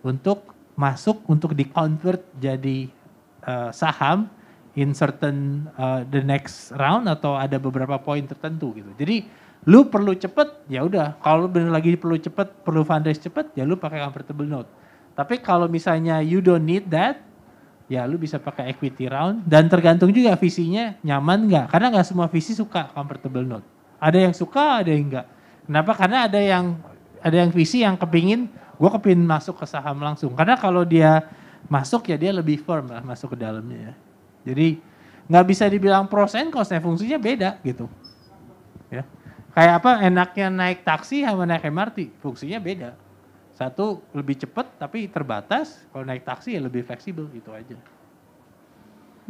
untuk masuk untuk di convert jadi uh, saham in certain uh, the next round atau ada beberapa poin tertentu gitu jadi lu perlu cepet ya udah kalau benar bener lagi perlu cepet perlu fundraise cepet ya lu pakai comfortable note tapi kalau misalnya you don't need that, ya lu bisa pakai equity round dan tergantung juga visinya nyaman nggak. Karena nggak semua visi suka comfortable note. Ada yang suka, ada yang nggak. Kenapa? Karena ada yang ada yang visi yang kepingin gue kepingin masuk ke saham langsung. Karena kalau dia masuk ya dia lebih firm lah masuk ke dalamnya ya. Jadi nggak bisa dibilang pros and ya, fungsinya beda gitu. Ya. Kayak apa enaknya naik taksi sama naik MRT, fungsinya beda satu lebih cepat tapi terbatas, kalau naik taksi ya lebih fleksibel gitu aja.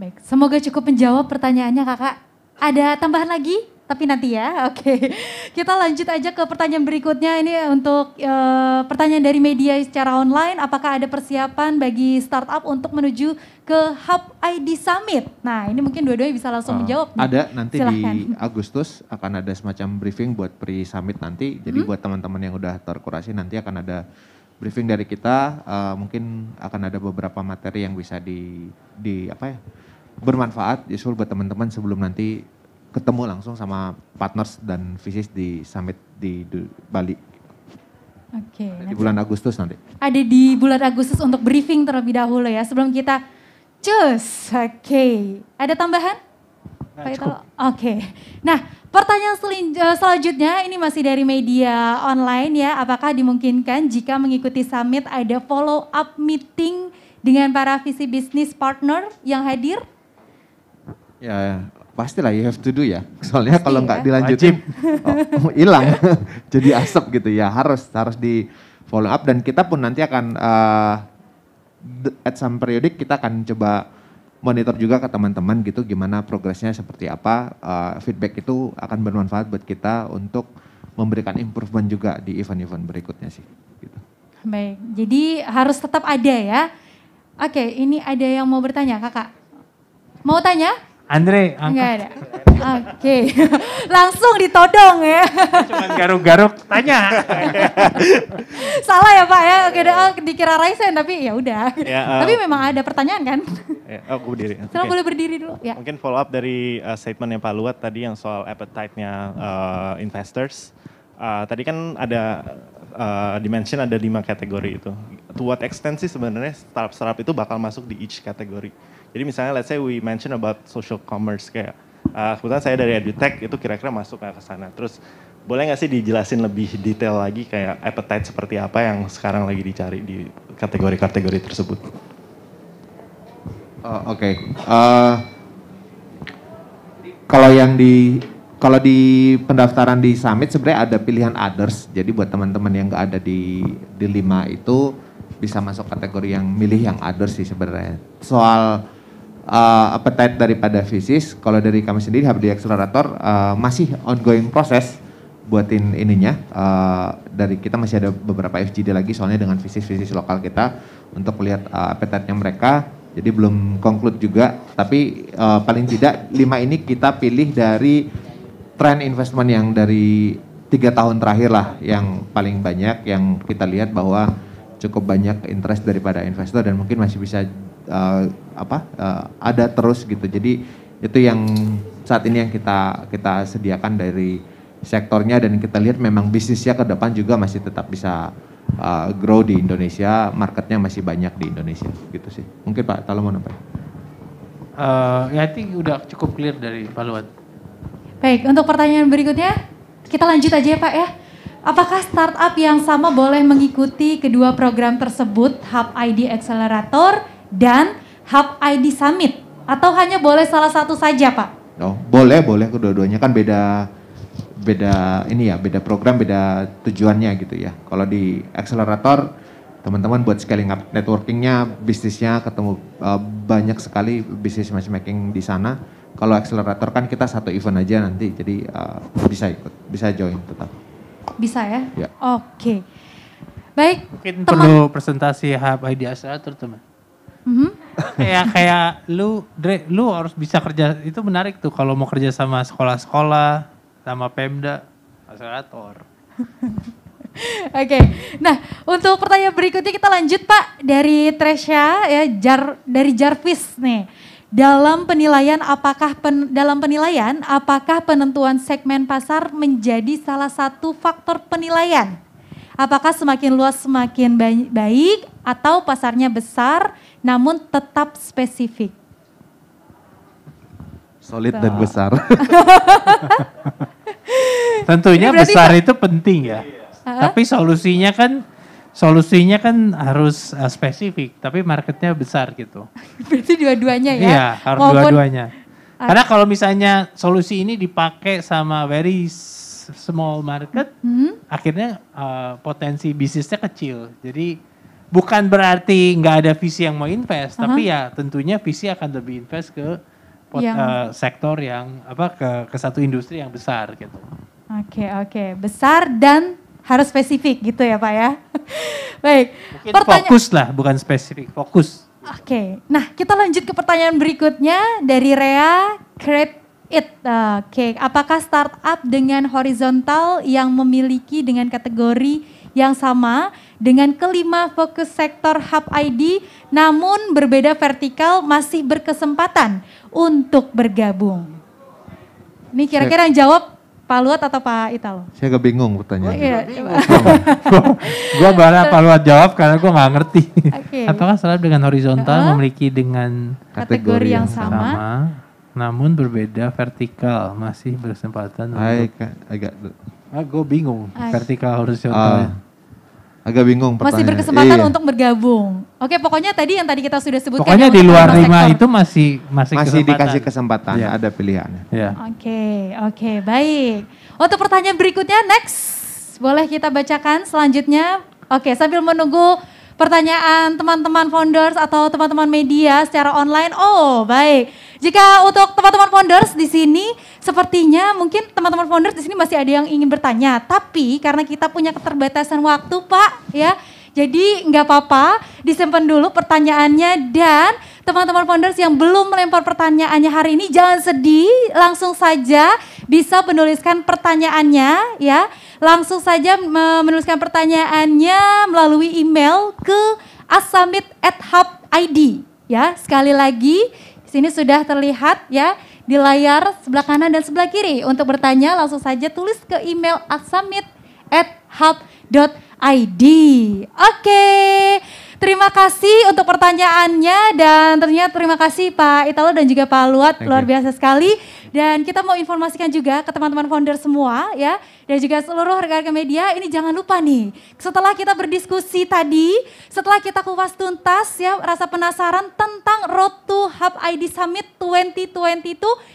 Baik, semoga cukup menjawab pertanyaannya kakak. Ada tambahan lagi? tapi nanti ya. Oke. Okay. Kita lanjut aja ke pertanyaan berikutnya ini untuk e, pertanyaan dari media secara online apakah ada persiapan bagi startup untuk menuju ke Hub ID Summit. Nah, ini mungkin dua-duanya bisa langsung uh, menjawab. Nih. Ada nanti Silahkan. di Agustus akan ada semacam briefing buat pre summit nanti. Jadi hmm? buat teman-teman yang udah terkurasi nanti akan ada briefing dari kita uh, mungkin akan ada beberapa materi yang bisa di di apa ya bermanfaat justru buat teman-teman sebelum nanti ketemu langsung sama partners dan visis di summit di, Bali. Oke. Okay, di bulan Agustus nanti. Ada di bulan Agustus untuk briefing terlebih dahulu ya sebelum kita cus. Oke. Okay. Ada tambahan? Nah, Oke. Okay. Nah, pertanyaan sel eh, selanjutnya ini masih dari media online ya. Apakah dimungkinkan jika mengikuti summit ada follow up meeting dengan para visi bisnis partner yang hadir? Ya, pastilah you have to do ya. Soalnya kalau nggak ya. dilanjutin oh, hilang oh, jadi asap gitu ya. Harus harus di follow up dan kita pun nanti akan uh, at some periodik kita akan coba monitor juga ke teman-teman gitu gimana progresnya seperti apa. Uh, feedback itu akan bermanfaat buat kita untuk memberikan improvement juga di event-event berikutnya sih gitu. Baik. Jadi harus tetap ada ya. Oke, ini ada yang mau bertanya, Kakak. Mau tanya? Andre angkat. ada. Oke, okay. langsung ditodong ya. Cuman garuk-garuk tanya. Salah ya Pak ya, oke udah dikira Raisen tapi ya udah. Ya, uh, tapi memang ada pertanyaan kan? Ya, oh, aku berdiri. Okay. Selalu boleh berdiri dulu. Ya. Mungkin follow up dari uh, eh, yang Pak Luat tadi yang soal appetite-nya uh, investors. Uh, tadi kan ada uh, dimension ada lima kategori itu. To what extent sih sebenarnya startup-startup itu bakal masuk di each kategori? Jadi misalnya let's say we mention about social commerce kayak uh, kebetulan saya dari edutech itu kira-kira masuk ke sana. Terus boleh nggak sih dijelasin lebih detail lagi kayak appetite seperti apa yang sekarang lagi dicari di kategori-kategori tersebut? Uh, Oke. Okay. Uh, kalau yang di kalau di pendaftaran di summit sebenarnya ada pilihan others. Jadi buat teman-teman yang nggak ada di di lima itu bisa masuk kategori yang milih yang others sih sebenarnya. Soal uh, appetite daripada fisis. Kalau dari kami sendiri HBD Accelerator uh, masih ongoing proses buatin ininya uh, dari kita masih ada beberapa FGD lagi soalnya dengan fisis-fisis lokal kita untuk melihat uh, appetite-nya mereka jadi belum conclude juga tapi uh, paling tidak lima ini kita pilih dari tren investment yang dari tiga tahun terakhir lah yang paling banyak yang kita lihat bahwa cukup banyak interest daripada investor dan mungkin masih bisa uh, apa uh, ada terus gitu. Jadi itu yang saat ini yang kita kita sediakan dari sektornya dan kita lihat memang bisnisnya ke depan juga masih tetap bisa uh, grow di Indonesia, marketnya masih banyak di Indonesia gitu sih. Mungkin Pak Talo mau nampak. Uh, ya, I think udah cukup clear dari Pak Luat. Baik, untuk pertanyaan berikutnya kita lanjut aja ya Pak ya. Apakah startup yang sama boleh mengikuti kedua program tersebut, Hub ID Accelerator dan Hub ID Summit atau hanya boleh salah satu saja Pak? Oh, boleh, boleh kedua-duanya kan beda beda ini ya, beda program, beda tujuannya gitu ya. Kalau di akselerator teman-teman buat scaling up networkingnya, bisnisnya ketemu uh, banyak sekali bisnis matchmaking di sana. Kalau akselerator kan kita satu event aja nanti, jadi uh, bisa ikut, bisa join tetap. Bisa ya? ya. Oke. Okay. Baik. Mungkin teman. perlu presentasi Hub ID Accelerator teman. Mm-hmm. kayak kayak lu Dre, lu harus bisa kerja itu menarik tuh kalau mau kerja sama sekolah-sekolah sama Pemda akselerator. Oke, okay. nah untuk pertanyaan berikutnya kita lanjut Pak dari Tresya ya jar, dari Jarvis nih. Dalam penilaian apakah pen, dalam penilaian apakah penentuan segmen pasar menjadi salah satu faktor penilaian? Apakah semakin luas semakin baik atau pasarnya besar namun tetap spesifik. Solid so. dan besar. Tentunya besar itu penting ya. Iya. Tapi solusinya kan solusinya kan harus uh, spesifik, tapi marketnya besar gitu. Berarti dua-duanya ya? Iya, harus Maupun, dua-duanya. Ah. Karena kalau misalnya solusi ini dipakai sama very small market, hmm? akhirnya uh, potensi bisnisnya kecil. Jadi bukan berarti nggak ada visi yang mau invest, uh -huh. tapi ya tentunya visi akan lebih invest ke pot, yang... Uh, sektor yang apa ke ke satu industri yang besar gitu. Oke okay, oke okay. besar dan harus spesifik gitu ya pak ya. Baik. Pertanya fokus lah bukan spesifik fokus. Oke, okay. nah kita lanjut ke pertanyaan berikutnya dari Rea Create It. Oke, okay. apakah startup dengan horizontal yang memiliki dengan kategori yang sama dengan kelima fokus sektor Hub ID namun berbeda vertikal masih berkesempatan untuk bergabung. Ini kira-kira yang jawab Pak Luat atau Pak Italo? Saya agak bingung pertanyaan. Oh, iya. gue bara Pak Luat jawab karena gue nggak ngerti. Okay. Apakah syarat dengan horizontal uh, memiliki dengan kategori, kategori yang, yang sama, sama namun berbeda vertikal masih berkesempatan Ay, agak... Ah, gue bingung Ay. vertikal horizontal. Uh, agak bingung pertanyaan. Masih berkesempatan iya. untuk bergabung. Oke, pokoknya tadi yang tadi kita sudah sebutkan. Pokoknya di luar lima itu masih masih masih kesempatan. dikasih kesempatan, ya. ada pilihannya. Ya. Oke, okay, oke, okay, baik. Untuk pertanyaan berikutnya next, boleh kita bacakan selanjutnya. Oke, okay, sambil menunggu pertanyaan teman-teman founders atau teman-teman media secara online. Oh, baik. Jika untuk teman-teman founders di sini, sepertinya mungkin teman-teman founders di sini masih ada yang ingin bertanya. Tapi karena kita punya keterbatasan waktu, Pak, ya. Jadi nggak apa-apa, disimpan dulu pertanyaannya dan teman-teman founders yang belum melempar pertanyaannya hari ini jangan sedih, langsung saja bisa menuliskan pertanyaannya ya. Langsung saja menuliskan pertanyaannya melalui email ke asamit@hub.id ya. Sekali lagi, sini sudah terlihat ya di layar sebelah kanan dan sebelah kiri untuk bertanya langsung saja tulis ke email asamit@hub.id. Oke. Okay. Terima kasih untuk pertanyaannya dan ternyata terima kasih Pak Italo dan juga Pak Luat luar biasa sekali dan kita mau informasikan juga ke teman-teman founder semua ya dan juga seluruh rekan-rekan media ini jangan lupa nih setelah kita berdiskusi tadi setelah kita kupas tuntas ya rasa penasaran tentang Road to Hub ID Summit 2022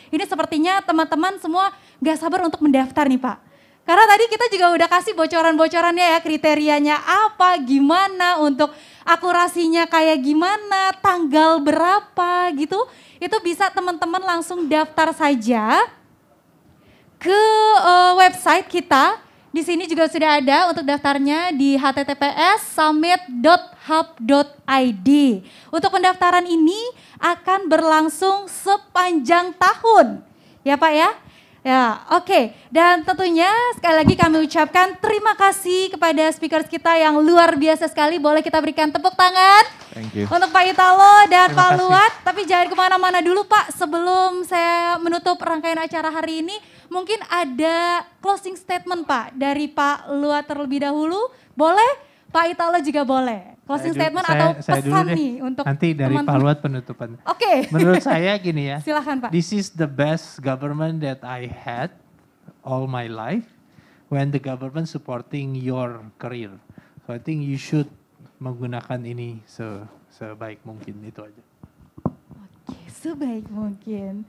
ini sepertinya teman-teman semua gak sabar untuk mendaftar nih Pak. Karena tadi kita juga udah kasih bocoran-bocorannya ya kriterianya apa gimana untuk akurasinya kayak gimana, tanggal berapa gitu. Itu bisa teman-teman langsung daftar saja ke uh, website kita. Di sini juga sudah ada untuk daftarnya di https summit.hub.id. Untuk pendaftaran ini akan berlangsung sepanjang tahun. Ya Pak ya. Ya, oke. Okay. Dan tentunya sekali lagi kami ucapkan terima kasih kepada speakers kita yang luar biasa sekali. Boleh kita berikan tepuk tangan Thank you. untuk Pak Italo dan terima Pak kasih. Luat. Tapi jangan kemana-mana dulu Pak. Sebelum saya menutup rangkaian acara hari ini, mungkin ada closing statement Pak dari Pak Luat terlebih dahulu. Boleh? Pak Italo juga boleh. Closing saya, statement saya, atau pesan saya pesan nih untuk Nanti dari teman -teman. Pak Luat penutupan. Oke. Okay. Menurut saya gini ya. Silahkan Pak. This is the best government that I had all my life when the government supporting your career. So I think you should menggunakan ini se sebaik mungkin itu aja. Oke, okay, sebaik mungkin.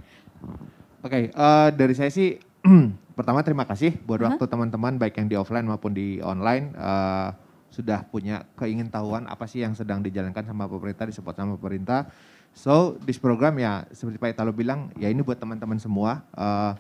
Oke, okay, uh, eh, dari saya sih pertama terima kasih buat uh -huh. waktu teman-teman baik yang di offline maupun di online. Uh, sudah punya keingintahuan apa sih yang sedang dijalankan sama pemerintah, disupport sama pemerintah. So, this program ya seperti Pak Italo bilang, ya ini buat teman-teman semua. Uh,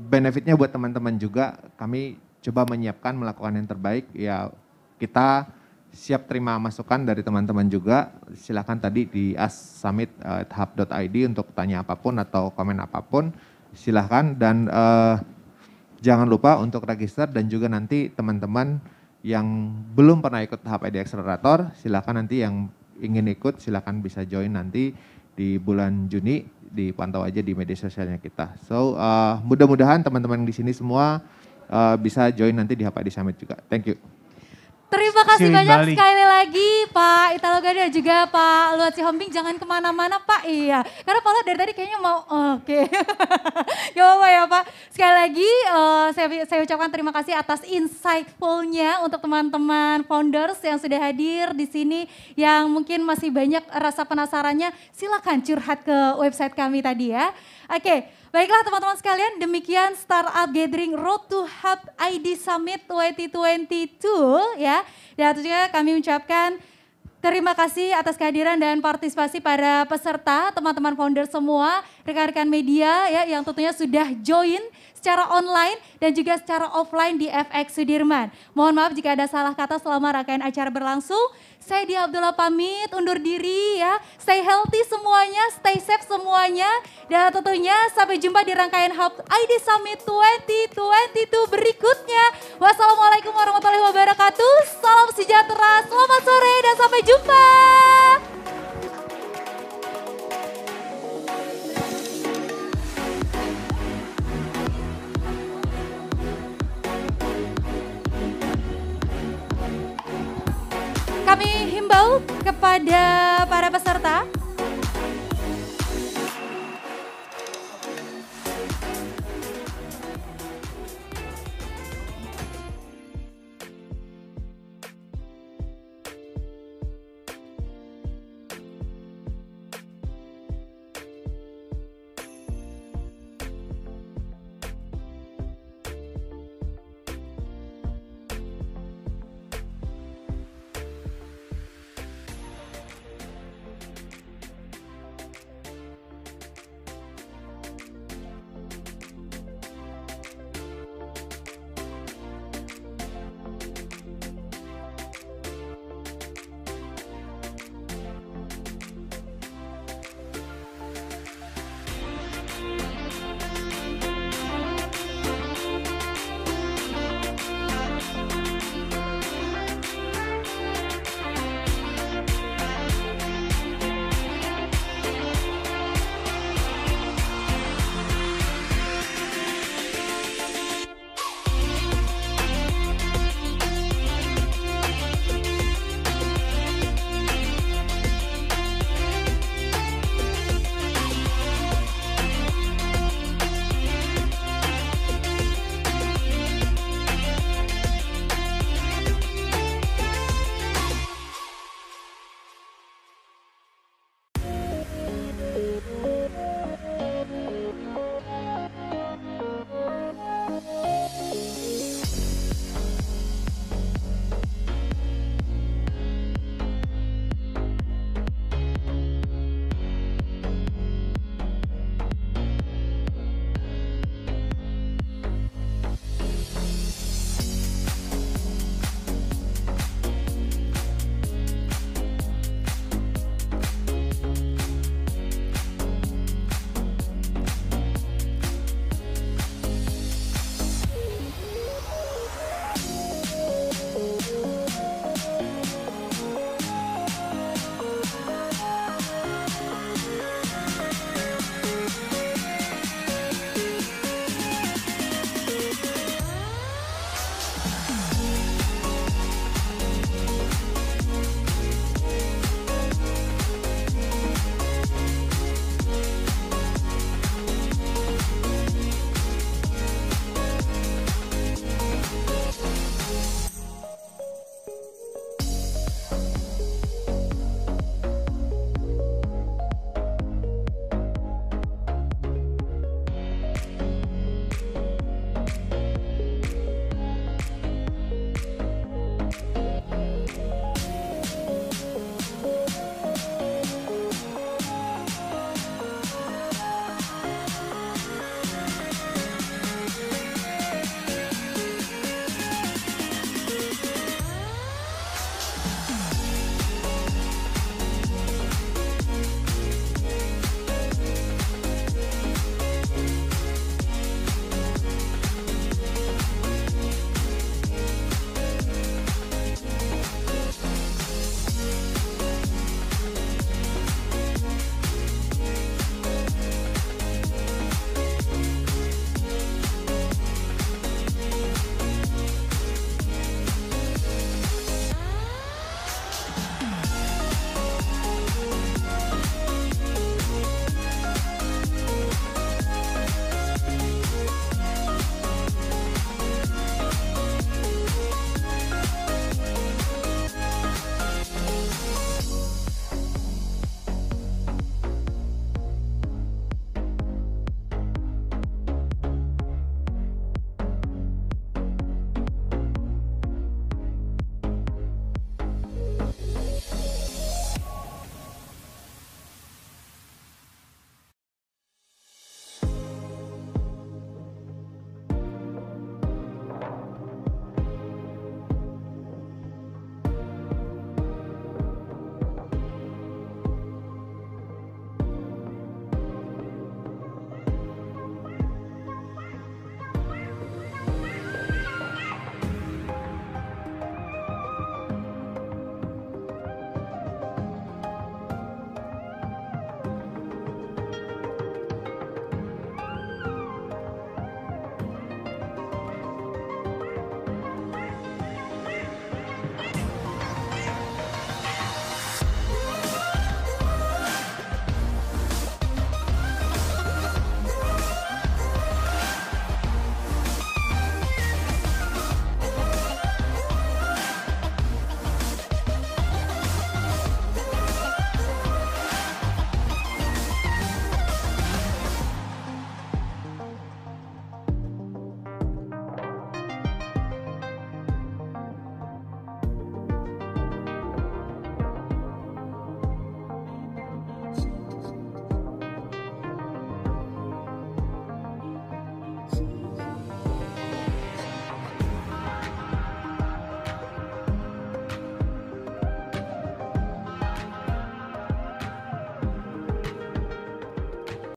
benefitnya buat teman-teman juga, kami coba menyiapkan, melakukan yang terbaik. Ya kita siap terima masukan dari teman-teman juga. Silahkan tadi di id untuk tanya apapun atau komen apapun. Silahkan dan uh, jangan lupa untuk register dan juga nanti teman-teman yang belum pernah ikut tahap ID e Accelerator, silakan nanti yang ingin ikut silakan bisa join nanti di bulan Juni dipantau aja di media sosialnya kita. So uh, mudah-mudahan teman-teman di sini semua uh, bisa join nanti di HPD Summit juga. Thank you. Terima kasih Siling banyak balik. sekali lagi Pak Italo Gada juga Pak Luat Sihombing. Jangan kemana-mana Pak. Iya, karena Pak Luat dari tadi kayaknya mau, oke. Okay. ya apa ya Pak. Sekali lagi uh, saya, saya ucapkan terima kasih atas insightfulnya untuk teman-teman founders yang sudah hadir di sini. Yang mungkin masih banyak rasa penasarannya, silahkan curhat ke website kami tadi ya. Oke. Okay. Baiklah teman-teman sekalian, demikian Startup Gathering Road to Hub ID Summit 2022 ya. Dan tentunya kami ucapkan Terima kasih atas kehadiran dan partisipasi para peserta, teman-teman founder semua, rekan-rekan media ya yang tentunya sudah join secara online dan juga secara offline di FX Sudirman. Mohon maaf jika ada salah kata selama rangkaian acara berlangsung. Saya di Abdullah pamit undur diri ya. Stay healthy semuanya, stay safe semuanya. Dan tentunya sampai jumpa di rangkaian Hub ID Summit 2022 berikutnya. Wassalamualaikum warahmatullahi wabarakatuh. Salam sejahtera, selamat sore dan sampai jumpa. kami himbau kepada para peserta